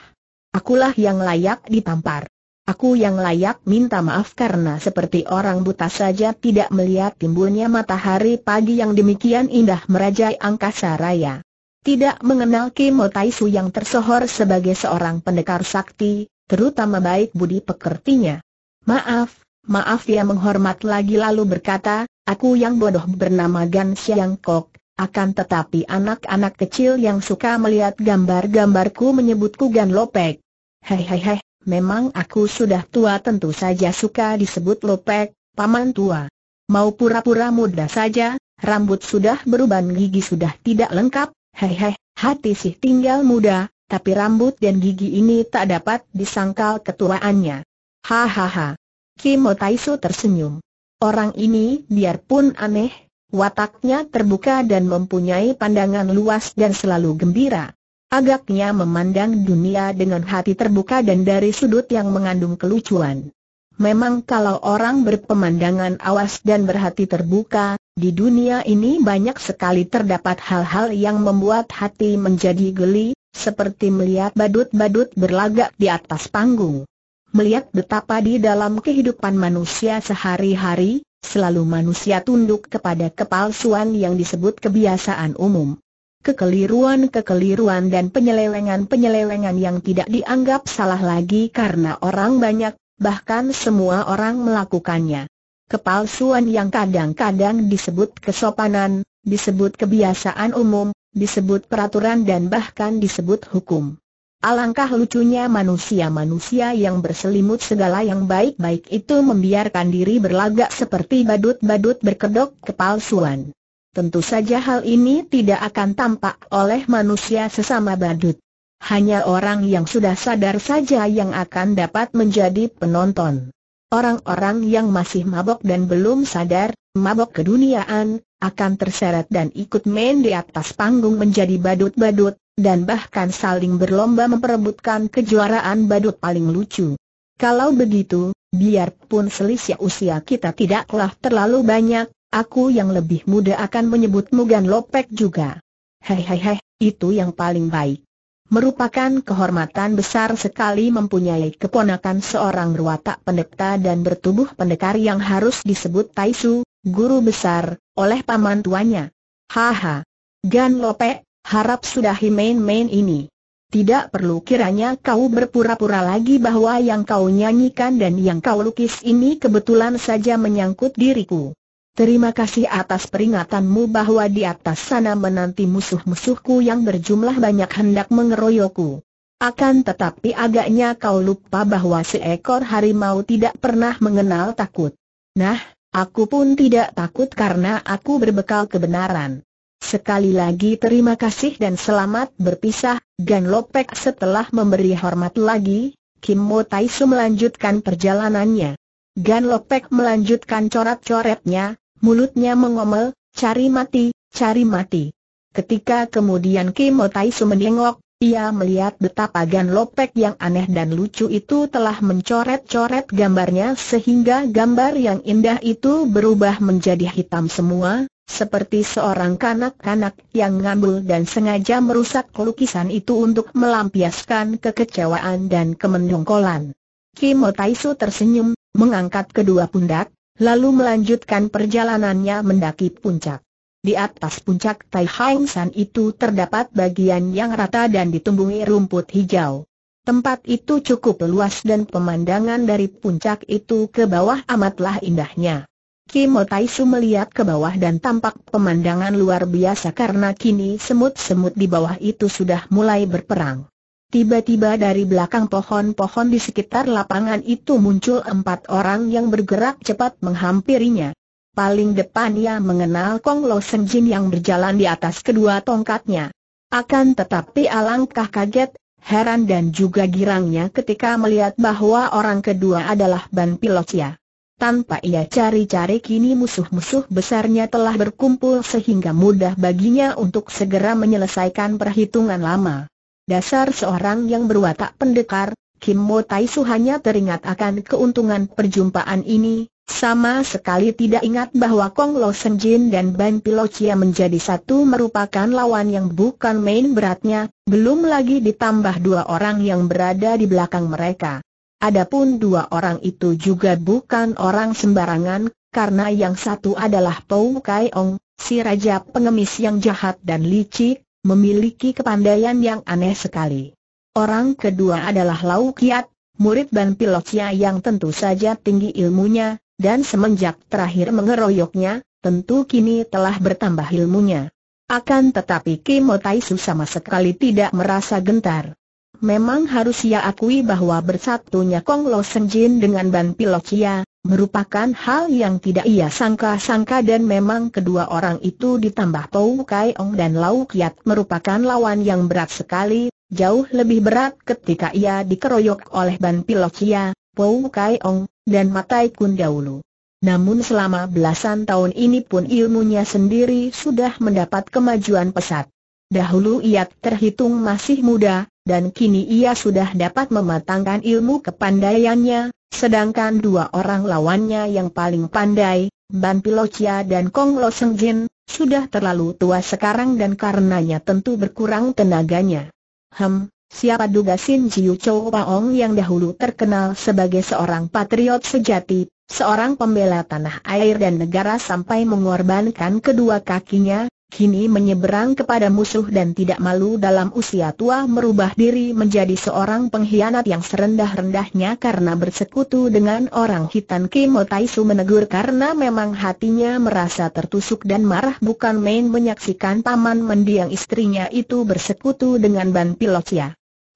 Akulah yang layak ditampar. Aku yang layak minta maaf karena seperti orang buta saja tidak melihat timbulnya matahari pagi yang demikian indah merajai angkasa raya. Tidak mengenal Kimo Taisu yang tersohor sebagai seorang pendekar sakti, terutama baik budi pekertinya. Maaf, maaf dia menghormat lagi lalu berkata, aku yang bodoh bernama Gan Siang Kok, akan tetapi anak-anak kecil yang suka melihat gambar-gambarku menyebutku Gan Lopek. Hei hei hei, memang aku sudah tua tentu saja suka disebut Lopek, paman tua. Mau pura-pura muda saja, rambut sudah beruban gigi sudah tidak lengkap, Hei hei, hati sih tinggal muda, tapi rambut dan gigi ini tak dapat disangkal ketuaannya. Hahaha. Kimo Taisu tersenyum. Orang ini biarpun aneh, wataknya terbuka dan mempunyai pandangan luas dan selalu gembira. Agaknya memandang dunia dengan hati terbuka dan dari sudut yang mengandung kelucuan. Memang kalau orang berpemandangan awas dan berhati terbuka, di dunia ini banyak sekali terdapat hal-hal yang membuat hati menjadi geli, seperti melihat badut-badut berlagak di atas panggung. Melihat betapa di dalam kehidupan manusia sehari-hari, selalu manusia tunduk kepada kepalsuan yang disebut kebiasaan umum. Kekeliruan-kekeliruan dan penyelewengan-penyelewengan yang tidak dianggap salah lagi karena orang banyak, bahkan semua orang melakukannya. Kepalsuan yang kadang-kadang disebut kesopanan, disebut kebiasaan umum, disebut peraturan dan bahkan disebut hukum. Alangkah lucunya manusia-manusia yang berselimut segala yang baik-baik itu membiarkan diri berlagak seperti badut-badut berkedok kepalsuan. Tentu saja hal ini tidak akan tampak oleh manusia sesama badut. Hanya orang yang sudah sadar saja yang akan dapat menjadi penonton. Orang-orang yang masih mabok dan belum sadar, mabok keduniaan, akan terseret dan ikut main di atas panggung menjadi badut-badut, dan bahkan saling berlomba memperebutkan kejuaraan badut paling lucu. Kalau begitu, biarpun selisih usia kita tidaklah terlalu banyak, aku yang lebih muda akan menyebutmu Gan Lopek juga. hei, itu yang paling baik. Merupakan kehormatan besar sekali mempunyai keponakan seorang ruwatak pendekta dan bertubuh pendekar yang harus disebut Taisu, guru besar, oleh paman tuanya. Haha. Gan Lope, harap sudahi main-main ini. Tidak perlu kiranya kau berpura-pura lagi bahwa yang kau nyanyikan dan yang kau lukis ini kebetulan saja menyangkut diriku. Terima kasih atas peringatanmu bahwa di atas sana menanti musuh-musuhku yang berjumlah banyak hendak mengeroyokku. Akan tetapi agaknya kau lupa bahwa seekor harimau tidak pernah mengenal takut. Nah, Aku pun tidak takut karena aku berbekal kebenaran. Sekali lagi terima kasih dan selamat berpisah, Gan Lopek setelah memberi hormat lagi, Kim Mo Taisu melanjutkan perjalanannya. Gan Lopek melanjutkan coret-coretnya, mulutnya mengomel, cari mati, cari mati. Ketika kemudian Kim Mo Taisu menengok, ia melihat betapa Gan Lopek yang aneh dan lucu itu telah mencoret-coret gambarnya sehingga gambar yang indah itu berubah menjadi hitam semua, seperti seorang kanak-kanak yang ngambul dan sengaja merusak lukisan itu untuk melampiaskan kekecewaan dan kemenongkolan. Kimo Taisu tersenyum, mengangkat kedua pundak, lalu melanjutkan perjalanannya mendaki puncak. Di atas puncak Tai Hang San itu terdapat bagian yang rata dan ditumbuhi rumput hijau. Tempat itu cukup luas dan pemandangan dari puncak itu ke bawah amatlah indahnya. Kim Tai su melihat ke bawah dan tampak pemandangan luar biasa karena kini semut-semut di bawah itu sudah mulai berperang. Tiba-tiba dari belakang pohon-pohon di sekitar lapangan itu muncul empat orang yang bergerak cepat menghampirinya paling depan ia mengenal Kong Lo Seng Jin yang berjalan di atas kedua tongkatnya. Akan tetapi alangkah kaget, heran dan juga girangnya ketika melihat bahwa orang kedua adalah Ban Pilocia. Tanpa ia cari-cari kini musuh-musuh besarnya telah berkumpul sehingga mudah baginya untuk segera menyelesaikan perhitungan lama. Dasar seorang yang berwatak pendekar, Kim Mo Tai Su hanya teringat akan keuntungan perjumpaan ini, sama sekali tidak ingat bahwa Kong Lo Senjin dan Ban Pilocia menjadi satu merupakan lawan yang bukan main beratnya, belum lagi ditambah dua orang yang berada di belakang mereka. Adapun dua orang itu juga bukan orang sembarangan, karena yang satu adalah Pou Kai Ong, si raja pengemis yang jahat dan licik, memiliki kepandaian yang aneh sekali. Orang kedua adalah Lau Kiat, murid Ban Pilocia yang tentu saja tinggi ilmunya, dan semenjak terakhir mengeroyoknya, tentu kini telah bertambah ilmunya. Akan tetapi Kimo Taisu sama sekali tidak merasa gentar. Memang harus ia akui bahwa bersatunya Kong Lo Senjin dengan Ban Pilocia, merupakan hal yang tidak ia sangka-sangka dan memang kedua orang itu ditambah Pou Kai Ong dan Lau Kiat merupakan lawan yang berat sekali, jauh lebih berat ketika ia dikeroyok oleh Ban Pilocia, Pou Kai Ong, dan Matai Kun dahulu. Namun selama belasan tahun ini pun ilmunya sendiri sudah mendapat kemajuan pesat. Dahulu ia terhitung masih muda, dan kini ia sudah dapat mematangkan ilmu kepandaiannya, sedangkan dua orang lawannya yang paling pandai, Ban Pilocia dan Kong Lo Seng Jin, sudah terlalu tua sekarang dan karenanya tentu berkurang tenaganya. Hem, Siapa duga Sin Jiu Chou Paong yang dahulu terkenal sebagai seorang patriot sejati, seorang pembela tanah air dan negara sampai mengorbankan kedua kakinya, kini menyeberang kepada musuh dan tidak malu dalam usia tua merubah diri menjadi seorang pengkhianat yang serendah-rendahnya karena bersekutu dengan orang hitan Kimo Taisu menegur karena memang hatinya merasa tertusuk dan marah bukan main menyaksikan paman mendiang istrinya itu bersekutu dengan Ban Pilocia. Ya.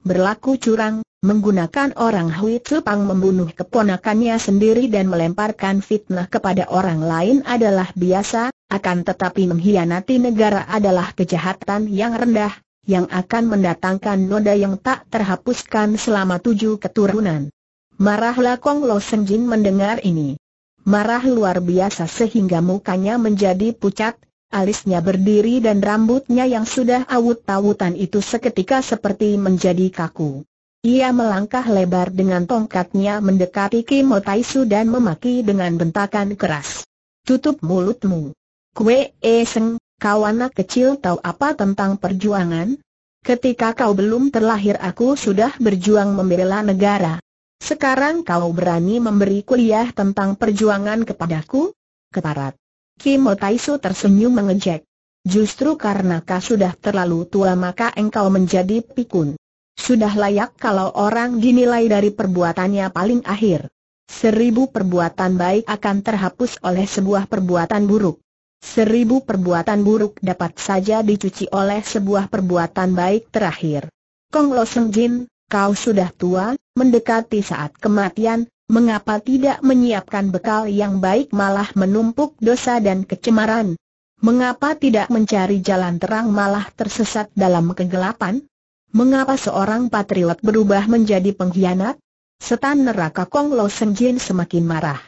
Berlaku curang, menggunakan orang Hui Pang membunuh keponakannya sendiri dan melemparkan fitnah kepada orang lain adalah biasa, akan tetapi mengkhianati negara adalah kejahatan yang rendah, yang akan mendatangkan noda yang tak terhapuskan selama tujuh keturunan. Marahlah Kong Lo Senjin mendengar ini. Marah luar biasa sehingga mukanya menjadi pucat, alisnya berdiri dan rambutnya yang sudah awut-awutan itu seketika seperti menjadi kaku. Ia melangkah lebar dengan tongkatnya mendekati Kimo Taisu dan memaki dengan bentakan keras. Tutup mulutmu. Kue Eseng, kau anak kecil tahu apa tentang perjuangan? Ketika kau belum terlahir aku sudah berjuang membela negara. Sekarang kau berani memberi kuliah tentang perjuangan kepadaku? Keparat. Kimo Taisu tersenyum mengejek. Justru karena kau sudah terlalu tua maka engkau menjadi pikun. Sudah layak kalau orang dinilai dari perbuatannya paling akhir. Seribu perbuatan baik akan terhapus oleh sebuah perbuatan buruk. Seribu perbuatan buruk dapat saja dicuci oleh sebuah perbuatan baik terakhir. Kong Lo Seng Jin, kau sudah tua, mendekati saat kematian, mengapa tidak menyiapkan bekal yang baik malah menumpuk dosa dan kecemaran? Mengapa tidak mencari jalan terang malah tersesat dalam kegelapan? Mengapa seorang patriot berubah menjadi pengkhianat? Setan neraka Kong Lo Seng Jin semakin marah.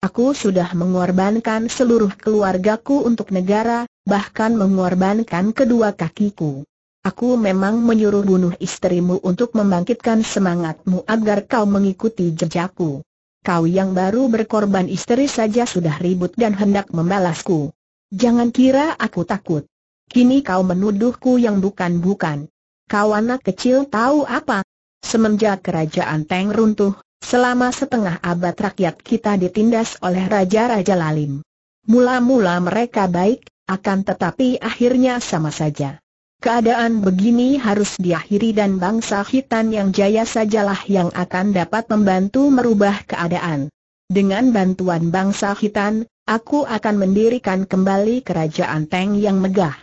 Aku sudah mengorbankan seluruh keluargaku untuk negara, bahkan mengorbankan kedua kakiku. Aku memang menyuruh bunuh istrimu untuk membangkitkan semangatmu agar kau mengikuti jejakku. Kau yang baru berkorban istri saja sudah ribut dan hendak membalasku. Jangan kira aku takut. Kini kau menuduhku yang bukan-bukan. Kau anak kecil tahu apa? Semenjak kerajaan Teng runtuh, Selama setengah abad rakyat kita ditindas oleh raja-raja lalim. Mula-mula mereka baik, akan tetapi akhirnya sama saja. Keadaan begini harus diakhiri dan bangsa hitam yang jaya sajalah yang akan dapat membantu merubah keadaan. Dengan bantuan bangsa hitam, aku akan mendirikan kembali kerajaan Teng yang megah.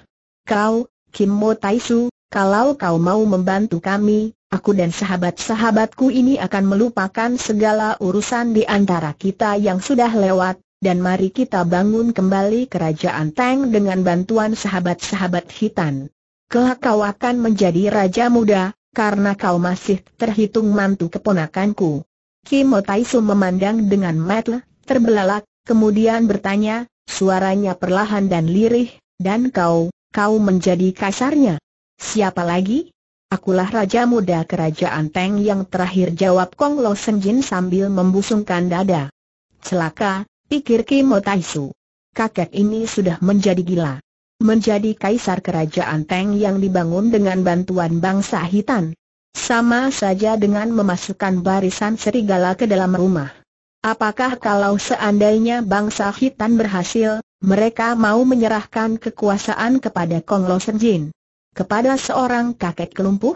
Kau, Kim Mo Taisu, kalau kau mau membantu kami, Aku dan sahabat-sahabatku ini akan melupakan segala urusan di antara kita yang sudah lewat, dan mari kita bangun kembali kerajaan Tang dengan bantuan sahabat-sahabat Hitan. Kelak kau akan menjadi raja muda, karena kau masih terhitung mantu keponakanku. Kim Taisu memandang dengan mata terbelalak, kemudian bertanya, suaranya perlahan dan lirih, dan kau, kau menjadi kasarnya. Siapa lagi? Akulah Raja Muda Kerajaan Teng yang terakhir jawab Kong Lo Senjin sambil membusungkan dada. Celaka, pikir Kimo Taisu. Kakek ini sudah menjadi gila. Menjadi kaisar kerajaan Teng yang dibangun dengan bantuan bangsa Hitan. Sama saja dengan memasukkan barisan serigala ke dalam rumah. Apakah kalau seandainya bangsa Hitan berhasil, mereka mau menyerahkan kekuasaan kepada Kong Lo Senjin? kepada seorang kakek kelumpuh?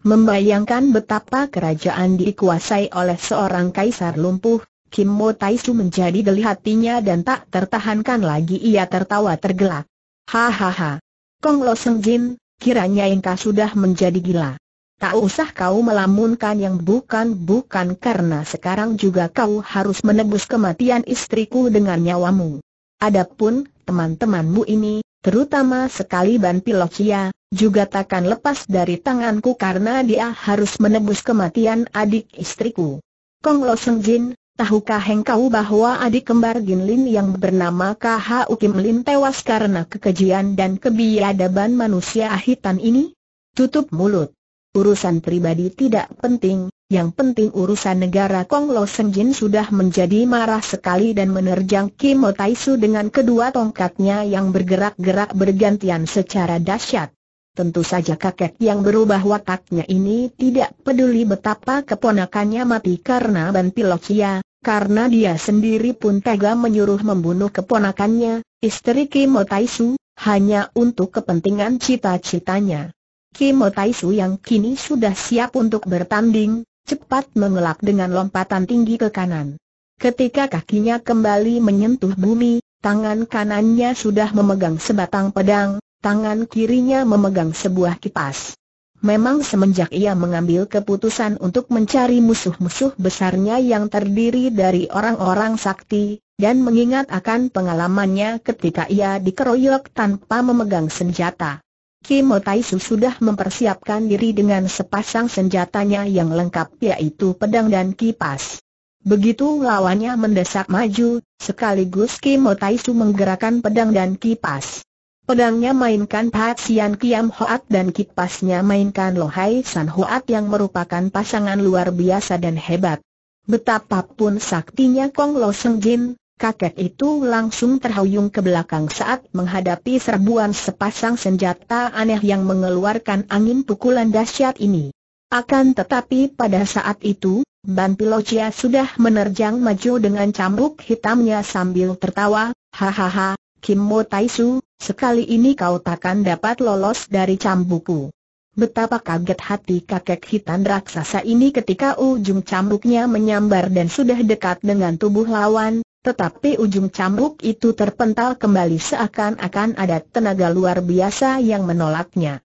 Membayangkan betapa kerajaan dikuasai oleh seorang kaisar lumpuh, Kim Mo Taisu menjadi geli hatinya dan tak tertahankan lagi ia tertawa tergelak. Hahaha. Kong Lo Seng Jin, kiranya engkau sudah menjadi gila. Tak usah kau melamunkan yang bukan-bukan karena sekarang juga kau harus menebus kematian istriku dengan nyawamu. Adapun teman-temanmu ini, Terutama sekali Ban Pilokia juga takkan lepas dari tanganku karena dia harus menebus kematian adik istriku. Kong Lo Seng Jin, tahukah engkau bahwa adik kembar Gin Lin yang bernama KHU Kim Lin tewas karena kekejian dan kebiadaban manusia ahitan ini? Tutup mulut. Urusan pribadi tidak penting, yang penting urusan negara Kong Lo Seng Jin sudah menjadi marah sekali dan menerjang Kim Tai Su dengan kedua tongkatnya yang bergerak-gerak bergantian secara dahsyat. Tentu saja kakek yang berubah wataknya ini tidak peduli betapa keponakannya mati karena bantilokia, karena dia sendiri pun tega menyuruh membunuh keponakannya, istri Kim Su, hanya untuk kepentingan cita-citanya. Kim Su yang kini sudah siap untuk bertanding, cepat mengelak dengan lompatan tinggi ke kanan. Ketika kakinya kembali menyentuh bumi, tangan kanannya sudah memegang sebatang pedang, tangan kirinya memegang sebuah kipas. Memang semenjak ia mengambil keputusan untuk mencari musuh-musuh besarnya yang terdiri dari orang-orang sakti, dan mengingat akan pengalamannya ketika ia dikeroyok tanpa memegang senjata. Kim Taisu sudah mempersiapkan diri dengan sepasang senjatanya yang lengkap yaitu pedang dan kipas. Begitu lawannya mendesak maju, sekaligus Kim Taisu menggerakkan pedang dan kipas. Pedangnya mainkan Patsian Kiam Hoat dan kipasnya mainkan Lohai San Hoat yang merupakan pasangan luar biasa dan hebat. Betapapun saktinya Kong Lo Seng Jin, kakek itu langsung terhuyung ke belakang saat menghadapi serbuan sepasang senjata aneh yang mengeluarkan angin pukulan dahsyat ini. Akan tetapi pada saat itu, Pilocia sudah menerjang maju dengan cambuk hitamnya sambil tertawa, hahaha, Kimmo Taisu, sekali ini kau takkan dapat lolos dari cambukku. Betapa kaget hati kakek hitam raksasa ini ketika ujung cambuknya menyambar dan sudah dekat dengan tubuh lawan, tetapi ujung cambuk itu terpental kembali seakan-akan ada tenaga luar biasa yang menolaknya.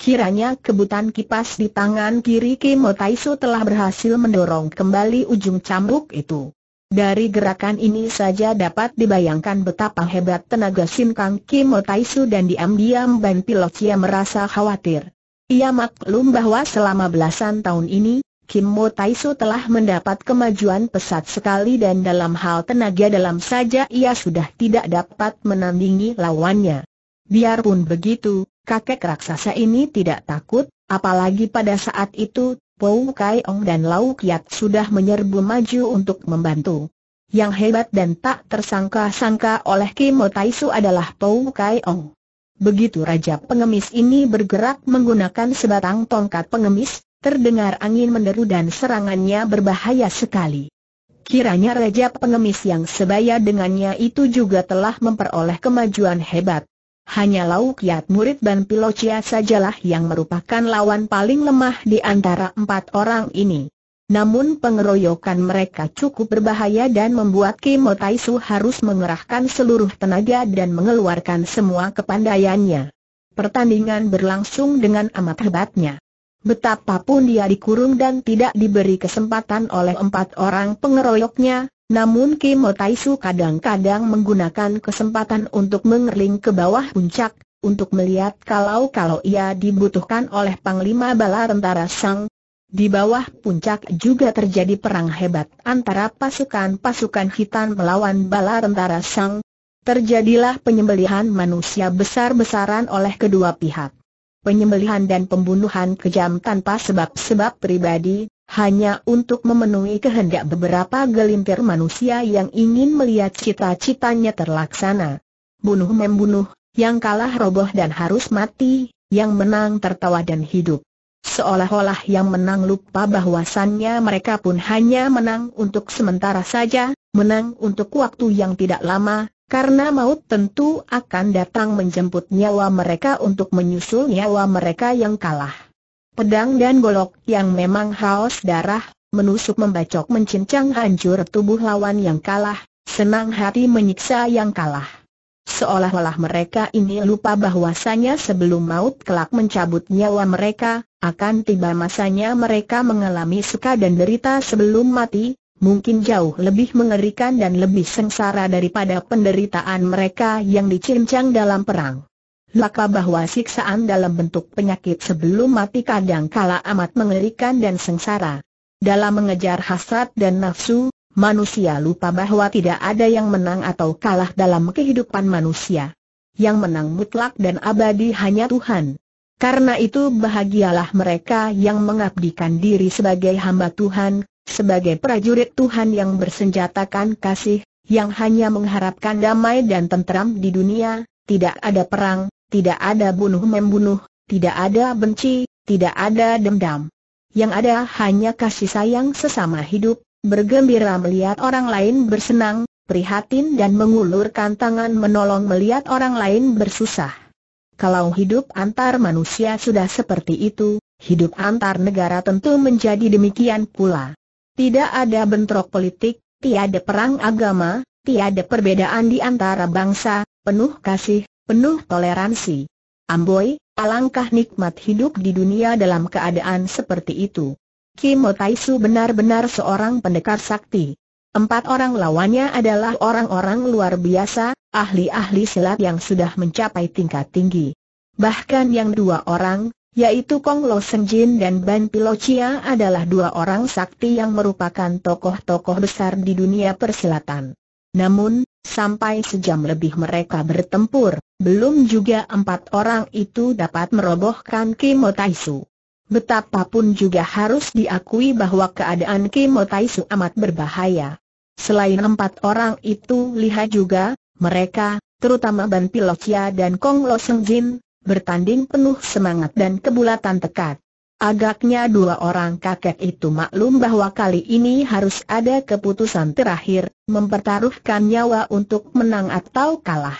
Kiranya kebutan kipas di tangan kiri Kimo Taisu telah berhasil mendorong kembali ujung cambuk itu. Dari gerakan ini saja dapat dibayangkan betapa hebat tenaga Sinkang Kimo Taisu dan diam-diam Ban Pilocia merasa khawatir. Ia maklum bahwa selama belasan tahun ini, Kim Mo telah mendapat kemajuan pesat sekali dan dalam hal tenaga dalam saja ia sudah tidak dapat menandingi lawannya. Biarpun begitu, kakek raksasa ini tidak takut, apalagi pada saat itu, Pou Kai Ong dan Lau Kiat sudah menyerbu maju untuk membantu. Yang hebat dan tak tersangka-sangka oleh Kim Mo adalah Pou Kai Ong. Begitu Raja Pengemis ini bergerak menggunakan sebatang tongkat pengemis, terdengar angin menderu dan serangannya berbahaya sekali. Kiranya Raja Pengemis yang sebaya dengannya itu juga telah memperoleh kemajuan hebat. Hanya lauk Kiat murid dan Pilocia sajalah yang merupakan lawan paling lemah di antara empat orang ini. Namun pengeroyokan mereka cukup berbahaya dan membuat Kimo Taisu harus mengerahkan seluruh tenaga dan mengeluarkan semua kepandaiannya. Pertandingan berlangsung dengan amat hebatnya. Betapapun dia dikurung dan tidak diberi kesempatan oleh empat orang pengeroyoknya, namun Kim Taisu kadang-kadang menggunakan kesempatan untuk mengerling ke bawah puncak, untuk melihat kalau-kalau ia dibutuhkan oleh Panglima Bala Tentara Sang. Di bawah puncak juga terjadi perang hebat antara pasukan-pasukan hitam melawan Bala Tentara Sang. Terjadilah penyembelihan manusia besar-besaran oleh kedua pihak penyembelihan dan pembunuhan kejam tanpa sebab-sebab pribadi, hanya untuk memenuhi kehendak beberapa gelintir manusia yang ingin melihat cita-citanya terlaksana. Bunuh membunuh, yang kalah roboh dan harus mati, yang menang tertawa dan hidup. Seolah-olah yang menang lupa bahwasannya mereka pun hanya menang untuk sementara saja, menang untuk waktu yang tidak lama, karena maut tentu akan datang menjemput nyawa mereka untuk menyusul nyawa mereka yang kalah. Pedang dan golok yang memang haus darah, menusuk membacok mencincang hancur tubuh lawan yang kalah, senang hati menyiksa yang kalah. Seolah-olah mereka ini lupa bahwasanya sebelum maut kelak mencabut nyawa mereka, akan tiba masanya mereka mengalami suka dan derita sebelum mati, mungkin jauh lebih mengerikan dan lebih sengsara daripada penderitaan mereka yang dicincang dalam perang. Laka bahwa siksaan dalam bentuk penyakit sebelum mati kadang kala amat mengerikan dan sengsara. Dalam mengejar hasrat dan nafsu, manusia lupa bahwa tidak ada yang menang atau kalah dalam kehidupan manusia. Yang menang mutlak dan abadi hanya Tuhan. Karena itu bahagialah mereka yang mengabdikan diri sebagai hamba Tuhan, sebagai prajurit Tuhan yang bersenjatakan kasih, yang hanya mengharapkan damai dan tentram di dunia, tidak ada perang, tidak ada bunuh-membunuh, tidak ada benci, tidak ada dendam. Yang ada hanya kasih sayang sesama hidup, bergembira melihat orang lain bersenang, prihatin dan mengulurkan tangan menolong melihat orang lain bersusah. Kalau hidup antar manusia sudah seperti itu, hidup antar negara tentu menjadi demikian pula. Tidak ada bentrok politik, tiada perang agama, tiada perbedaan di antara bangsa, penuh kasih, penuh toleransi. Amboi, alangkah nikmat hidup di dunia dalam keadaan seperti itu. Kim Taisu benar-benar seorang pendekar sakti. Empat orang lawannya adalah orang-orang luar biasa, ahli-ahli silat yang sudah mencapai tingkat tinggi. Bahkan yang dua orang, yaitu Kong Lo Senjin dan Ban Pilocia adalah dua orang sakti yang merupakan tokoh-tokoh besar di dunia persilatan. Namun, sampai sejam lebih mereka bertempur, belum juga empat orang itu dapat merobohkan Kimo Taisu. Betapapun juga harus diakui bahwa keadaan Kimo Taisu amat berbahaya. Selain empat orang itu lihat juga, mereka, terutama Ban Pilocia dan Kong Lo Jin bertanding penuh semangat dan kebulatan tekad. Agaknya dua orang kakek itu maklum bahwa kali ini harus ada keputusan terakhir, mempertaruhkan nyawa untuk menang atau kalah.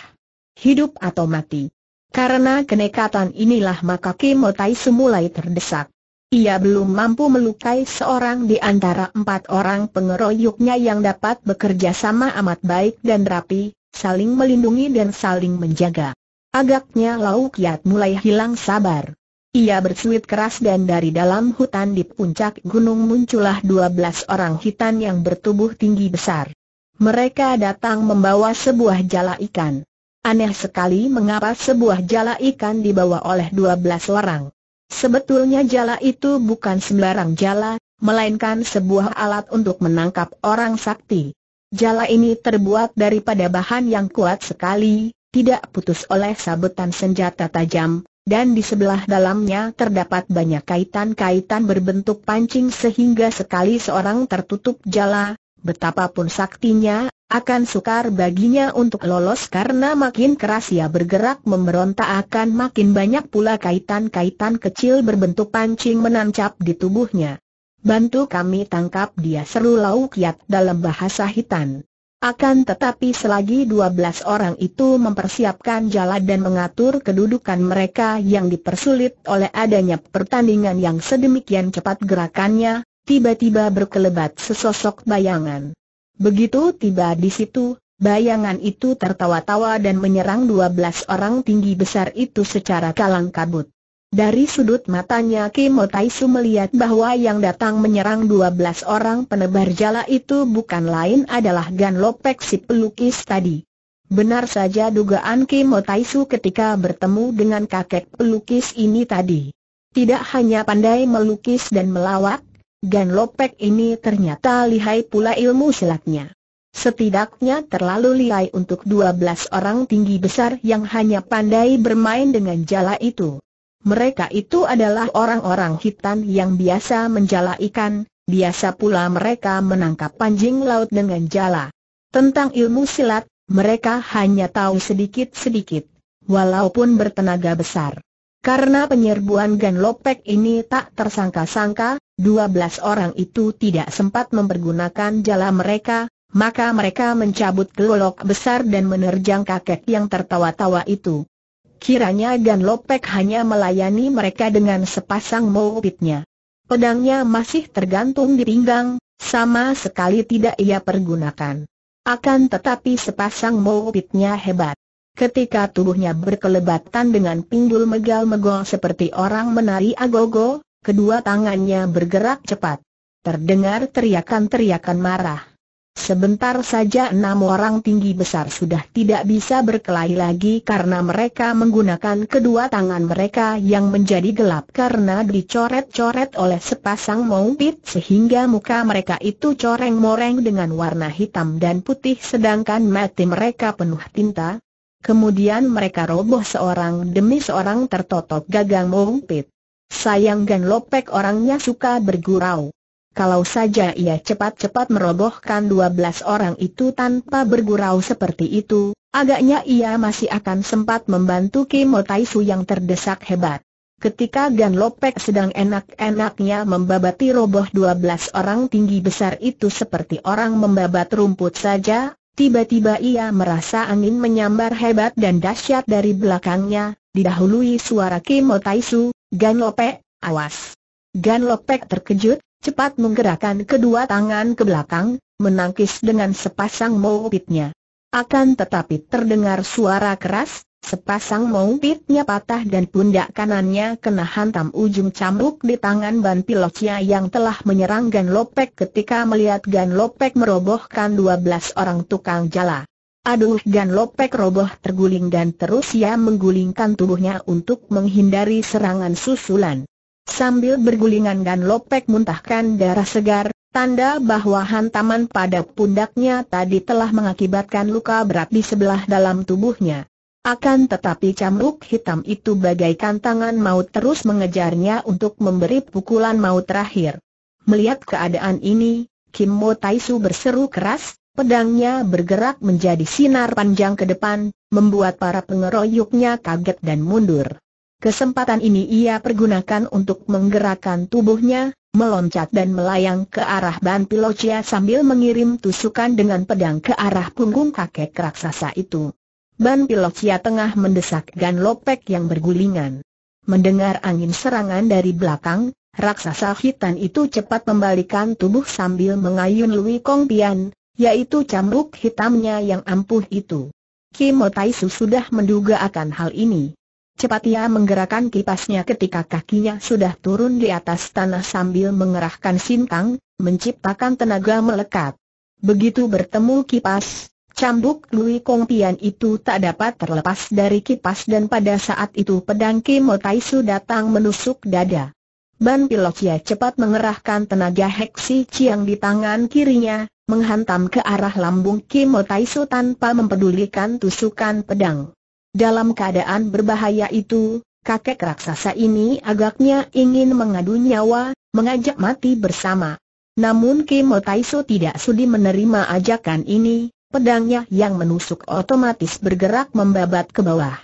Hidup atau mati. Karena kenekatan inilah maka Kimo semulai mulai terdesak. Ia belum mampu melukai seorang di antara empat orang pengeroyoknya yang dapat bekerja sama amat baik dan rapi, saling melindungi dan saling menjaga. Agaknya Lau Kiat mulai hilang sabar. Ia bersuit keras dan dari dalam hutan di puncak gunung muncullah dua belas orang hitam yang bertubuh tinggi besar. Mereka datang membawa sebuah jala ikan. Aneh sekali mengapa sebuah jala ikan dibawa oleh dua belas orang. Sebetulnya jala itu bukan sembarang jala, melainkan sebuah alat untuk menangkap orang sakti. Jala ini terbuat daripada bahan yang kuat sekali, tidak putus oleh sabetan senjata tajam, dan di sebelah dalamnya terdapat banyak kaitan-kaitan berbentuk pancing sehingga sekali seorang tertutup jala, betapapun saktinya, akan sukar baginya untuk lolos karena makin keras ia bergerak memberontak akan makin banyak pula kaitan-kaitan kecil berbentuk pancing menancap di tubuhnya. Bantu kami tangkap dia seru Lau Kiat dalam bahasa hitan. Akan tetapi selagi dua belas orang itu mempersiapkan jalan dan mengatur kedudukan mereka yang dipersulit oleh adanya pertandingan yang sedemikian cepat gerakannya, tiba-tiba berkelebat sesosok bayangan. Begitu tiba di situ, bayangan itu tertawa-tawa dan menyerang dua belas orang tinggi besar itu secara kalang kabut. Dari sudut matanya Kimo Taisu melihat bahwa yang datang menyerang 12 orang penebar jala itu bukan lain adalah Gan Lopek si pelukis tadi. Benar saja dugaan Kimo Taisu ketika bertemu dengan kakek pelukis ini tadi. Tidak hanya pandai melukis dan melawak, Gan Lopek ini ternyata lihai pula ilmu silatnya. Setidaknya terlalu lihai untuk 12 orang tinggi besar yang hanya pandai bermain dengan jala itu. Mereka itu adalah orang-orang hitam yang biasa menjala ikan, biasa pula mereka menangkap panjing laut dengan jala. Tentang ilmu silat, mereka hanya tahu sedikit-sedikit, walaupun bertenaga besar. Karena penyerbuan Gan ini tak tersangka-sangka, 12 orang itu tidak sempat mempergunakan jala mereka, maka mereka mencabut gelolok besar dan menerjang kakek yang tertawa-tawa itu. Kiranya Gan Lopek hanya melayani mereka dengan sepasang mopitnya. Pedangnya masih tergantung di pinggang, sama sekali tidak ia pergunakan. Akan tetapi sepasang mopitnya hebat. Ketika tubuhnya berkelebatan dengan pinggul megal-megol seperti orang menari agogo, kedua tangannya bergerak cepat. Terdengar teriakan-teriakan marah. Sebentar saja enam orang tinggi besar sudah tidak bisa berkelahi lagi karena mereka menggunakan kedua tangan mereka yang menjadi gelap karena dicoret-coret oleh sepasang maupit sehingga muka mereka itu coreng-moreng dengan warna hitam dan putih sedangkan mati mereka penuh tinta. Kemudian mereka roboh seorang demi seorang tertotok gagang maupit. Sayang Gan Lopek orangnya suka bergurau. Kalau saja ia cepat-cepat merobohkan 12 orang itu tanpa bergurau seperti itu, agaknya ia masih akan sempat membantu Kim Taisu yang terdesak hebat. Ketika Gan Lopek sedang enak-enaknya membabati roboh 12 orang tinggi besar itu seperti orang membabat rumput saja, tiba-tiba ia merasa angin menyambar hebat dan dahsyat dari belakangnya, didahului suara Kim Taisu, Gan Lopek, awas! Gan Lopek terkejut, cepat menggerakkan kedua tangan ke belakang, menangkis dengan sepasang maupitnya. Akan tetapi terdengar suara keras, sepasang maupitnya patah dan pundak kanannya kena hantam ujung cambuk di tangan ban pilotnya yang telah menyerang Gan Lopek ketika melihat Gan Lopek merobohkan 12 orang tukang jala. Aduh Gan Lopek roboh terguling dan terus ia menggulingkan tubuhnya untuk menghindari serangan susulan sambil bergulingan dan lopek muntahkan darah segar, tanda bahwa hantaman pada pundaknya tadi telah mengakibatkan luka berat di sebelah dalam tubuhnya. Akan tetapi camruk hitam itu bagaikan tangan maut terus mengejarnya untuk memberi pukulan maut terakhir. Melihat keadaan ini, Kim Mo Taisu berseru keras, pedangnya bergerak menjadi sinar panjang ke depan, membuat para pengeroyoknya kaget dan mundur. Kesempatan ini ia pergunakan untuk menggerakkan tubuhnya, meloncat dan melayang ke arah Ban Pilocia sambil mengirim tusukan dengan pedang ke arah punggung kakek raksasa itu. Ban Pilocia tengah mendesak Gan Lopek yang bergulingan. Mendengar angin serangan dari belakang, raksasa hitam itu cepat membalikan tubuh sambil mengayun Lui Kong Pian, yaitu cambuk hitamnya yang ampuh itu. Kim Tai Su sudah menduga akan hal ini. Cepat ia menggerakkan kipasnya ketika kakinya sudah turun di atas tanah sambil mengerahkan sintang, menciptakan tenaga melekat. Begitu bertemu kipas, Cambuk Lui Kong Pian itu tak dapat terlepas dari kipas dan pada saat itu pedang Kimo Taisu datang menusuk dada. Ban Pilokia cepat mengerahkan tenaga heksi Chiang di tangan kirinya, menghantam ke arah lambung Kimo Taisu tanpa mempedulikan tusukan pedang. Dalam keadaan berbahaya itu, kakek raksasa ini agaknya ingin mengadu nyawa, mengajak mati bersama. Namun Kimo Taiso tidak sudi menerima ajakan ini, pedangnya yang menusuk otomatis bergerak membabat ke bawah.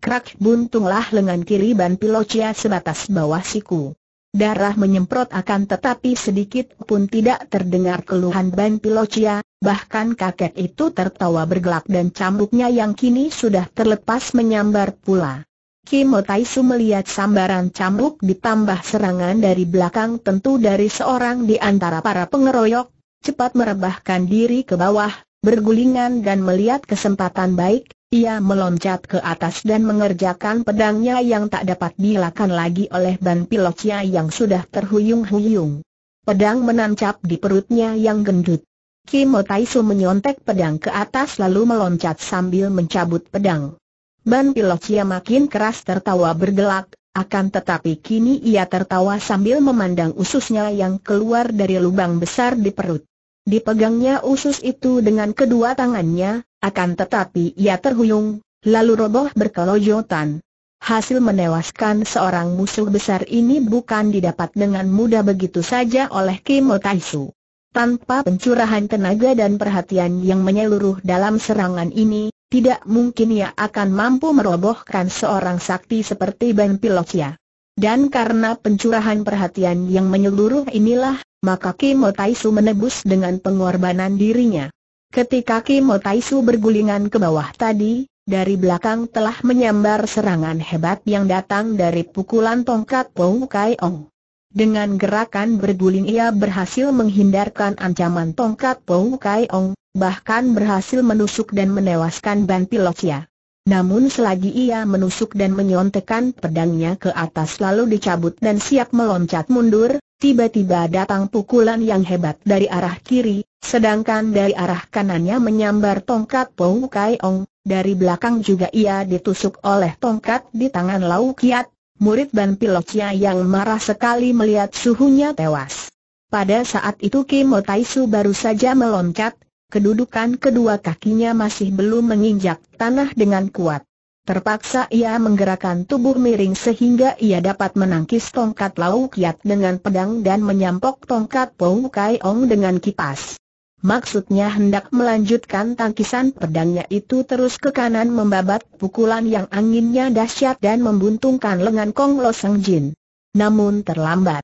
Krak buntunglah lengan kiri Ban Pilocia sebatas bawah siku. Darah menyemprot akan tetapi sedikit pun tidak terdengar keluhan Ban Pilocia, Bahkan kakek itu tertawa bergelak dan cambuknya yang kini sudah terlepas menyambar pula. Kimo Taisu melihat sambaran cambuk ditambah serangan dari belakang tentu dari seorang di antara para pengeroyok, cepat merebahkan diri ke bawah, bergulingan dan melihat kesempatan baik, ia meloncat ke atas dan mengerjakan pedangnya yang tak dapat dilakukan lagi oleh ban pilotnya yang sudah terhuyung-huyung. Pedang menancap di perutnya yang gendut. Kimo Taisu menyontek pedang ke atas lalu meloncat sambil mencabut pedang. Ban Pilocia makin keras tertawa bergelak, akan tetapi kini ia tertawa sambil memandang ususnya yang keluar dari lubang besar di perut. Dipegangnya usus itu dengan kedua tangannya, akan tetapi ia terhuyung, lalu roboh berkelojotan. Hasil menewaskan seorang musuh besar ini bukan didapat dengan mudah begitu saja oleh Kimo Taisu. Tanpa pencurahan tenaga dan perhatian yang menyeluruh dalam serangan ini, tidak mungkin ia akan mampu merobohkan seorang sakti seperti Ben Pilokia. Dan karena pencurahan perhatian yang menyeluruh inilah, maka Kimo Taisu menebus dengan pengorbanan dirinya. Ketika Kimo Taisu bergulingan ke bawah tadi, dari belakang telah menyambar serangan hebat yang datang dari pukulan tongkat Pou Kai Ong. Dengan gerakan berguling ia berhasil menghindarkan ancaman tongkat Pou Kai Ong, bahkan berhasil menusuk dan menewaskan Ban Pilocia. Namun selagi ia menusuk dan menyontekan pedangnya ke atas lalu dicabut dan siap meloncat mundur, tiba-tiba datang pukulan yang hebat dari arah kiri, sedangkan dari arah kanannya menyambar tongkat Pou Kai Ong, dari belakang juga ia ditusuk oleh tongkat di tangan Lau Kiat, murid Ban Piloknya yang marah sekali melihat suhunya tewas. Pada saat itu Kim Taisu baru saja meloncat, kedudukan kedua kakinya masih belum menginjak tanah dengan kuat. Terpaksa ia menggerakkan tubuh miring sehingga ia dapat menangkis tongkat Lau Kiat dengan pedang dan menyampok tongkat Pou Kai Ong dengan kipas. Maksudnya hendak melanjutkan tangkisan pedangnya itu terus ke kanan membabat pukulan yang anginnya dahsyat dan membuntungkan lengan Kong Lo Seng Jin. Namun terlambat.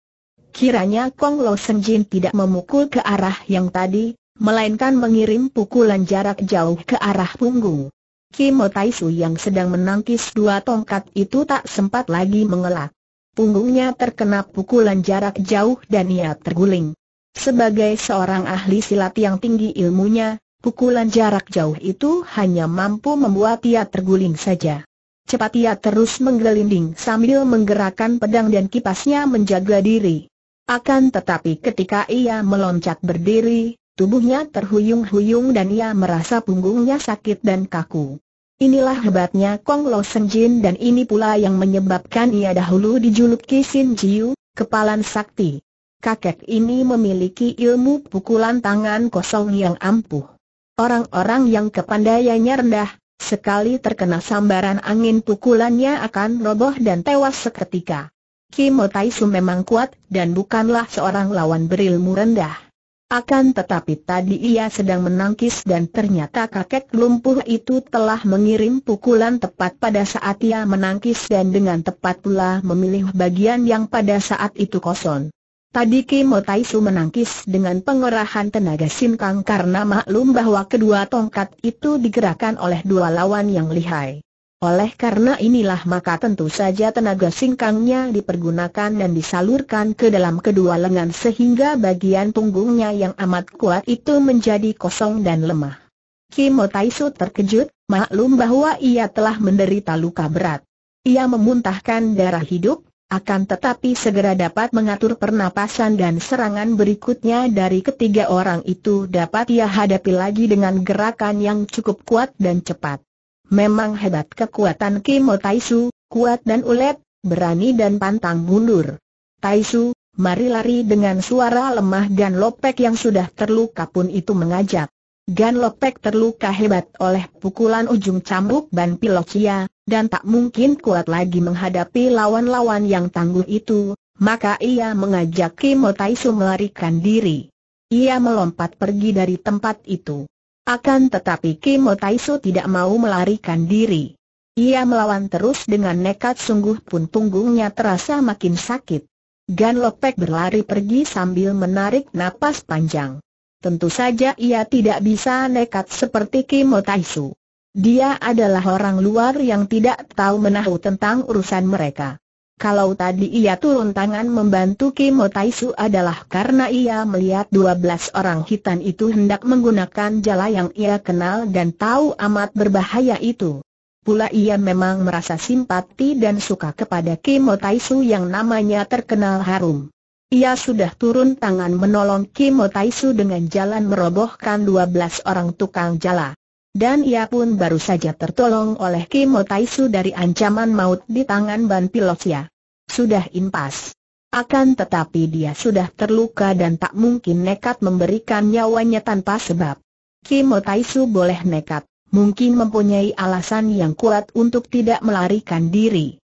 Kiranya Kong Lo Seng Jin tidak memukul ke arah yang tadi, melainkan mengirim pukulan jarak jauh ke arah punggung. Kim Tai Su yang sedang menangkis dua tongkat itu tak sempat lagi mengelak. Punggungnya terkena pukulan jarak jauh dan ia terguling. Sebagai seorang ahli silat yang tinggi ilmunya, pukulan jarak jauh itu hanya mampu membuat ia terguling saja. Cepat ia terus menggelinding sambil menggerakkan pedang dan kipasnya menjaga diri. Akan tetapi ketika ia meloncat berdiri, tubuhnya terhuyung-huyung dan ia merasa punggungnya sakit dan kaku. Inilah hebatnya Kong Lo Senjin dan ini pula yang menyebabkan ia dahulu dijuluki Sin Jiu, Kepalan Sakti kakek ini memiliki ilmu pukulan tangan kosong yang ampuh. Orang-orang yang kepandaiannya rendah, sekali terkena sambaran angin pukulannya akan roboh dan tewas seketika. Kimo Taisu memang kuat dan bukanlah seorang lawan berilmu rendah. Akan tetapi tadi ia sedang menangkis dan ternyata kakek lumpuh itu telah mengirim pukulan tepat pada saat ia menangkis dan dengan tepat pula memilih bagian yang pada saat itu kosong. Tadi Kimo Taisu menangkis dengan pengerahan tenaga sinkang karena maklum bahwa kedua tongkat itu digerakkan oleh dua lawan yang lihai. Oleh karena inilah maka tentu saja tenaga singkangnya dipergunakan dan disalurkan ke dalam kedua lengan sehingga bagian punggungnya yang amat kuat itu menjadi kosong dan lemah. Kimo Taisu terkejut, maklum bahwa ia telah menderita luka berat. Ia memuntahkan darah hidup, akan tetapi segera dapat mengatur pernapasan dan serangan berikutnya dari ketiga orang itu dapat ia hadapi lagi dengan gerakan yang cukup kuat dan cepat. Memang hebat kekuatan Kimo Taisu, kuat dan ulet, berani dan pantang mundur. Taisu, mari lari dengan suara lemah dan lopek yang sudah terluka pun itu mengajak. Gan Lopek terluka hebat oleh pukulan ujung cambuk ban pilocia, dan tak mungkin kuat lagi menghadapi lawan-lawan yang tangguh itu, maka ia mengajak Kimo Taisu melarikan diri. Ia melompat pergi dari tempat itu. Akan tetapi Kimo Taisu tidak mau melarikan diri. Ia melawan terus dengan nekat sungguh pun punggungnya terasa makin sakit. Gan Lopek berlari pergi sambil menarik napas panjang. Tentu saja ia tidak bisa nekat seperti Kimo Taisu. Dia adalah orang luar yang tidak tahu menahu tentang urusan mereka. Kalau tadi ia turun tangan membantu Kimo Taisu adalah karena ia melihat 12 orang hitam itu hendak menggunakan jala yang ia kenal dan tahu amat berbahaya itu. Pula ia memang merasa simpati dan suka kepada Kimo Taisu yang namanya terkenal harum. Ia sudah turun tangan menolong Kimo Taisu dengan jalan merobohkan 12 orang tukang jala. Dan ia pun baru saja tertolong oleh Kimo Taisu dari ancaman maut di tangan Ban ya. Sudah impas. Akan tetapi dia sudah terluka dan tak mungkin nekat memberikan nyawanya tanpa sebab. Kimo Taisu boleh nekat, mungkin mempunyai alasan yang kuat untuk tidak melarikan diri.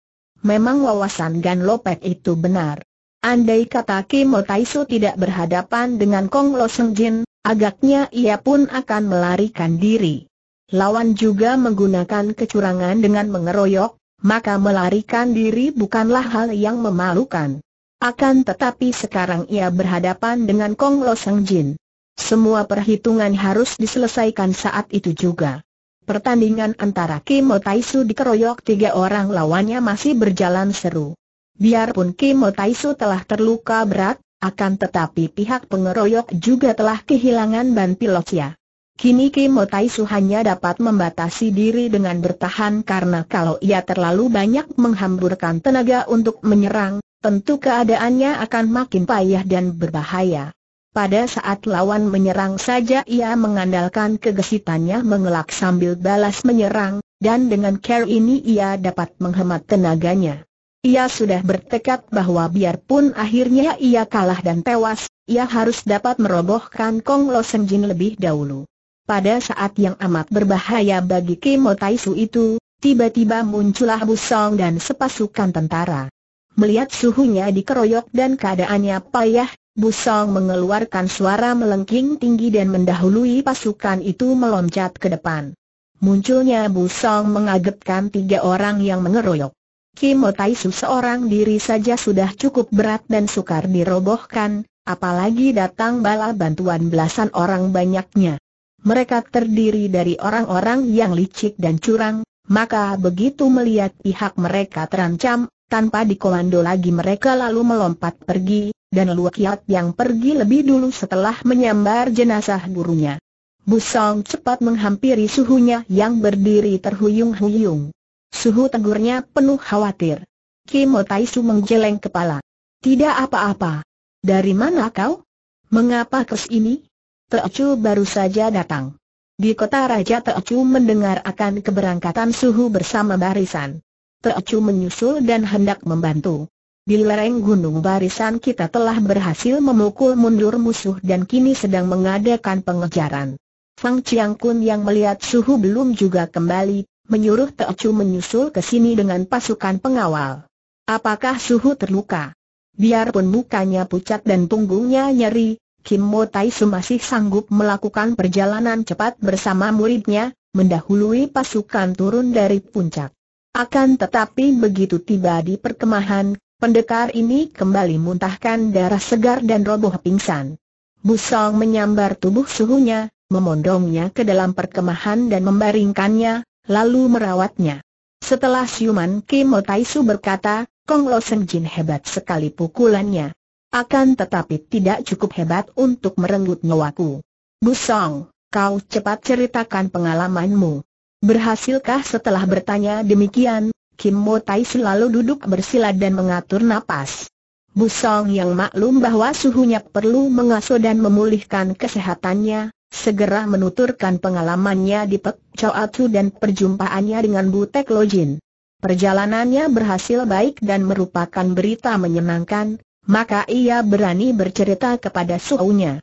Memang wawasan Gan itu benar. Andai kata Kimo Taisu tidak berhadapan dengan Kong Lo Seng Jin, agaknya ia pun akan melarikan diri. Lawan juga menggunakan kecurangan dengan mengeroyok, maka melarikan diri bukanlah hal yang memalukan. Akan tetapi sekarang ia berhadapan dengan Kong Lo Seng Jin. Semua perhitungan harus diselesaikan saat itu juga. Pertandingan antara Kimo Taisu dikeroyok tiga orang lawannya masih berjalan seru. Biarpun Kimo Taisu telah terluka berat, akan tetapi pihak pengeroyok juga telah kehilangan ban pilotnya. Kini Kimo Taisu hanya dapat membatasi diri dengan bertahan karena kalau ia terlalu banyak menghamburkan tenaga untuk menyerang, tentu keadaannya akan makin payah dan berbahaya. Pada saat lawan menyerang saja ia mengandalkan kegesitannya mengelak sambil balas menyerang, dan dengan care ini ia dapat menghemat tenaganya. Ia sudah bertekad bahwa biarpun akhirnya ia kalah dan tewas, ia harus dapat merobohkan Kong Lo Jin lebih dahulu. Pada saat yang amat berbahaya bagi Kimo Su itu, tiba-tiba muncullah Busong dan sepasukan tentara. Melihat suhunya dikeroyok dan keadaannya payah, Busong mengeluarkan suara melengking tinggi dan mendahului pasukan itu meloncat ke depan. Munculnya Busong mengagetkan tiga orang yang mengeroyok. Kimotaisu seorang diri saja sudah cukup berat dan sukar dirobohkan, apalagi datang bala bantuan belasan orang banyaknya. Mereka terdiri dari orang-orang yang licik dan curang, maka begitu melihat pihak mereka terancam, tanpa dikomando lagi mereka lalu melompat pergi, dan Lukiat yang pergi lebih dulu setelah menyambar jenazah gurunya. Busong cepat menghampiri suhunya yang berdiri terhuyung-huyung. Suhu tegurnya penuh khawatir. Kimo Taisu menggeleng kepala. Tidak apa-apa. Dari mana kau? Mengapa kes ini? Teocu baru saja datang. Di kota Raja Teocu mendengar akan keberangkatan suhu bersama barisan. Teocu menyusul dan hendak membantu. Di lereng gunung barisan kita telah berhasil memukul mundur musuh dan kini sedang mengadakan pengejaran. Fang Chiang Kun yang melihat suhu belum juga kembali, menyuruh Teocu menyusul ke sini dengan pasukan pengawal. Apakah Suhu terluka? Biarpun mukanya pucat dan punggungnya nyeri, Kim Mo Taisu masih sanggup melakukan perjalanan cepat bersama muridnya, mendahului pasukan turun dari puncak. Akan tetapi begitu tiba di perkemahan, pendekar ini kembali muntahkan darah segar dan roboh pingsan. Busong menyambar tubuh suhunya, memondongnya ke dalam perkemahan dan membaringkannya, lalu merawatnya. Setelah siuman Kim Otaisu berkata, Kong Lo Seng Jin hebat sekali pukulannya. Akan tetapi tidak cukup hebat untuk merenggut nyawaku. Busong, kau cepat ceritakan pengalamanmu. Berhasilkah setelah bertanya demikian, Kim Mo Tai selalu duduk bersila dan mengatur napas. Busong yang maklum bahwa suhunya perlu mengasuh dan memulihkan kesehatannya, segera menuturkan pengalamannya di Pek Choatu dan perjumpaannya dengan Butek Lojin. Perjalanannya berhasil baik dan merupakan berita menyenangkan, maka ia berani bercerita kepada suhunya.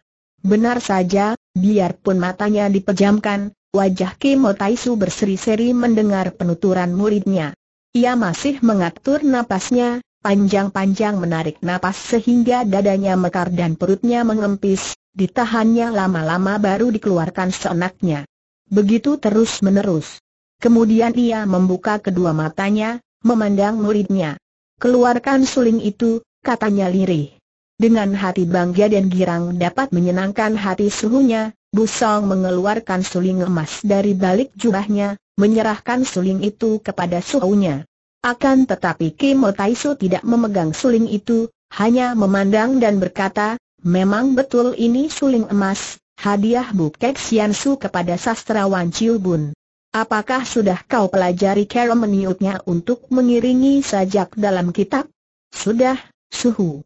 Benar saja, biarpun matanya dipejamkan, wajah Kimo Taisu berseri-seri mendengar penuturan muridnya. Ia masih mengatur napasnya, panjang-panjang menarik napas sehingga dadanya mekar dan perutnya mengempis, ditahannya lama-lama baru dikeluarkan seenaknya. Begitu terus-menerus. Kemudian ia membuka kedua matanya, memandang muridnya. Keluarkan suling itu, katanya lirih. Dengan hati bangga dan girang dapat menyenangkan hati suhunya, Busong mengeluarkan suling emas dari balik jubahnya, menyerahkan suling itu kepada suhunya. Akan tetapi Kim Taisu tidak memegang suling itu, hanya memandang dan berkata, Memang betul ini suling emas, hadiah buket Siansu kepada sastrawan Chiu Bun. Apakah sudah kau pelajari cara meniutnya untuk mengiringi sajak dalam kitab? Sudah, suhu.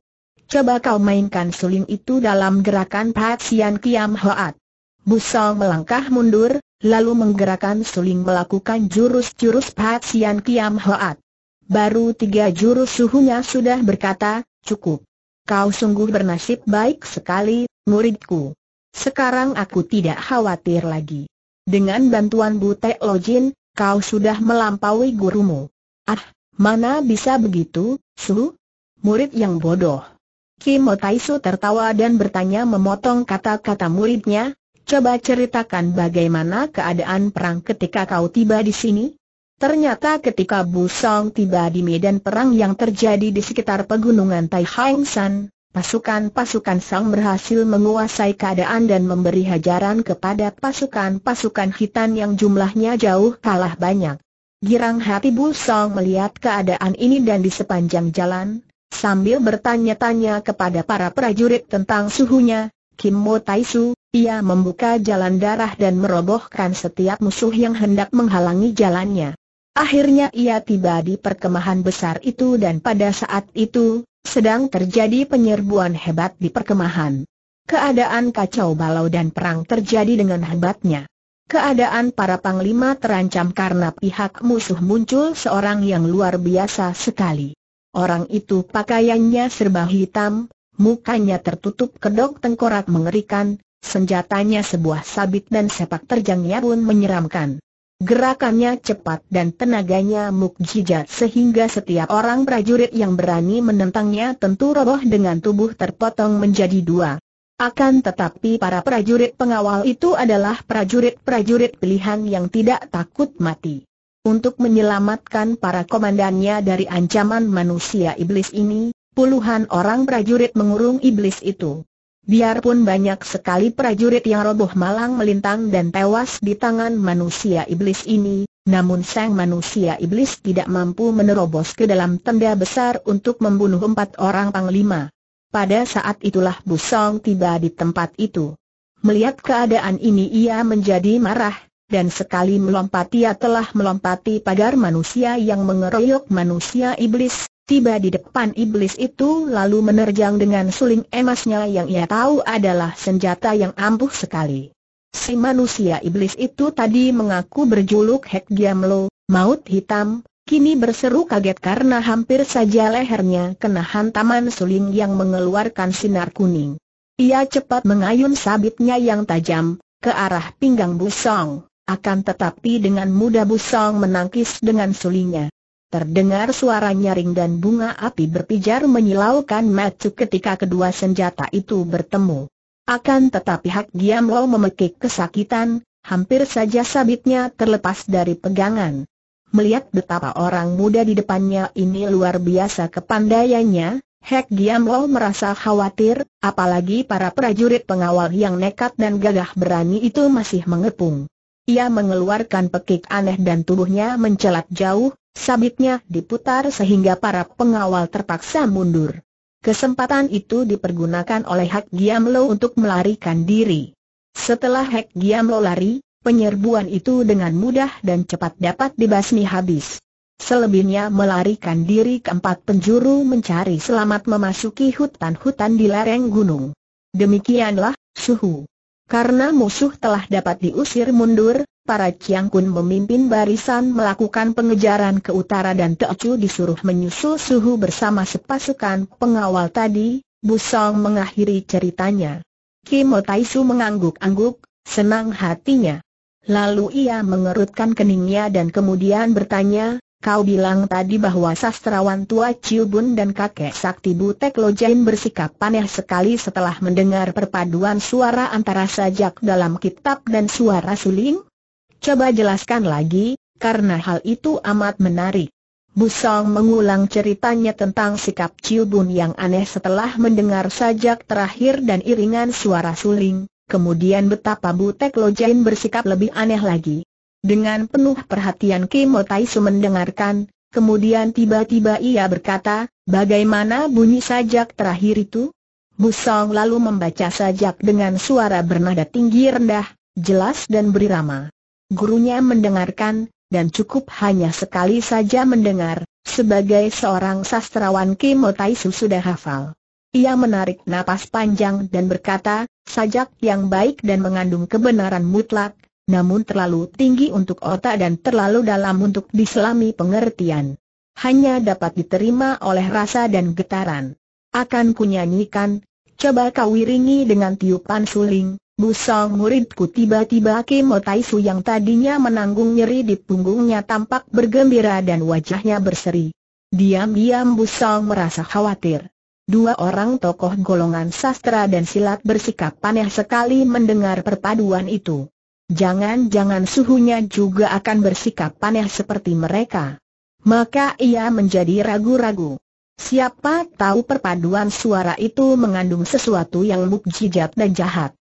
Coba kau mainkan suling itu dalam gerakan Patsian Kiam Hoat. Busong melangkah mundur, lalu menggerakkan suling melakukan jurus-jurus Patsian Kiam Hoat. Baru tiga jurus suhunya sudah berkata, cukup kau sungguh bernasib baik sekali, muridku. Sekarang aku tidak khawatir lagi. Dengan bantuan Butek Lojin, kau sudah melampaui gurumu. Ah, mana bisa begitu, Su? Murid yang bodoh. Kimo tertawa dan bertanya memotong kata-kata muridnya, coba ceritakan bagaimana keadaan perang ketika kau tiba di sini? Ternyata ketika Bu Song tiba di medan perang yang terjadi di sekitar pegunungan Tai Hang San, pasukan-pasukan Song berhasil menguasai keadaan dan memberi hajaran kepada pasukan-pasukan hitan yang jumlahnya jauh kalah banyak. Girang hati Bu Song melihat keadaan ini dan di sepanjang jalan, sambil bertanya-tanya kepada para prajurit tentang suhunya, Kim Mo Tai Su, ia membuka jalan darah dan merobohkan setiap musuh yang hendak menghalangi jalannya. Akhirnya ia tiba di perkemahan besar itu dan pada saat itu, sedang terjadi penyerbuan hebat di perkemahan. Keadaan kacau balau dan perang terjadi dengan hebatnya. Keadaan para panglima terancam karena pihak musuh muncul seorang yang luar biasa sekali. Orang itu pakaiannya serba hitam, mukanya tertutup kedok tengkorak mengerikan, senjatanya sebuah sabit dan sepak terjangnya pun menyeramkan. Gerakannya cepat dan tenaganya mukjizat sehingga setiap orang prajurit yang berani menentangnya tentu roboh dengan tubuh terpotong menjadi dua. Akan tetapi para prajurit pengawal itu adalah prajurit-prajurit pilihan yang tidak takut mati. Untuk menyelamatkan para komandannya dari ancaman manusia iblis ini, puluhan orang prajurit mengurung iblis itu. Biarpun banyak sekali prajurit yang roboh malang melintang dan tewas di tangan manusia iblis ini, namun sang manusia iblis tidak mampu menerobos ke dalam tenda besar untuk membunuh empat orang panglima. Pada saat itulah Busong tiba di tempat itu. Melihat keadaan ini ia menjadi marah, dan sekali melompati ia telah melompati pagar manusia yang mengeroyok manusia iblis, tiba di depan iblis itu lalu menerjang dengan suling emasnya yang ia tahu adalah senjata yang ampuh sekali. Si manusia iblis itu tadi mengaku berjuluk Hek Giamlo, maut hitam, kini berseru kaget karena hampir saja lehernya kena hantaman suling yang mengeluarkan sinar kuning. Ia cepat mengayun sabitnya yang tajam, ke arah pinggang Busong, akan tetapi dengan mudah Busong menangkis dengan sulingnya. Terdengar suara nyaring dan bunga api berpijar menyilaukan matu ketika kedua senjata itu bertemu. Akan tetapi Hak Giam Lo memekik kesakitan, hampir saja sabitnya terlepas dari pegangan. Melihat betapa orang muda di depannya ini luar biasa kepandaiannya, Hak Giam Lo merasa khawatir, apalagi para prajurit pengawal yang nekat dan gagah berani itu masih mengepung. Ia mengeluarkan pekik aneh dan tubuhnya mencelat jauh, sabitnya diputar sehingga para pengawal terpaksa mundur. Kesempatan itu dipergunakan oleh Hak Giam Lo untuk melarikan diri. Setelah Hak Giam Lo lari, penyerbuan itu dengan mudah dan cepat dapat dibasmi habis. Selebihnya melarikan diri ke empat penjuru mencari selamat memasuki hutan-hutan di lereng gunung. Demikianlah, suhu. Karena musuh telah dapat diusir mundur, para Chiang Kun memimpin barisan melakukan pengejaran ke utara dan Chu disuruh menyusul suhu bersama sepasukan pengawal tadi, Busong mengakhiri ceritanya. Kimotaisu mengangguk-angguk, senang hatinya. Lalu ia mengerutkan keningnya dan kemudian bertanya, Kau bilang tadi bahwa sastrawan tua Chiu Bun dan kakek sakti Butek Lojain bersikap paneh sekali setelah mendengar perpaduan suara antara sajak dalam kitab dan suara suling? Coba jelaskan lagi, karena hal itu amat menarik. Busong mengulang ceritanya tentang sikap Chiu yang aneh setelah mendengar sajak terakhir dan iringan suara suling, kemudian betapa Butek Lojain bersikap lebih aneh lagi. Dengan penuh perhatian Kimo Taisu mendengarkan, kemudian tiba-tiba ia berkata, bagaimana bunyi sajak terakhir itu? Busong lalu membaca sajak dengan suara bernada tinggi rendah, jelas dan berirama. Gurunya mendengarkan, dan cukup hanya sekali saja mendengar, sebagai seorang sastrawan Kim Taisu sudah hafal. Ia menarik napas panjang dan berkata, sajak yang baik dan mengandung kebenaran mutlak, namun terlalu tinggi untuk otak dan terlalu dalam untuk diselami pengertian. Hanya dapat diterima oleh rasa dan getaran. Akan kunyanyikan, coba kau iringi dengan tiupan suling, Busal muridku tiba-tiba Kim Otaisu yang tadinya menanggung nyeri di punggungnya tampak bergembira dan wajahnya berseri. Diam-diam Busal merasa khawatir. Dua orang tokoh golongan sastra dan silat bersikap panah sekali mendengar perpaduan itu. Jangan-jangan suhunya juga akan bersikap panah seperti mereka. Maka ia menjadi ragu-ragu. Siapa tahu perpaduan suara itu mengandung sesuatu yang mukjizat dan jahat.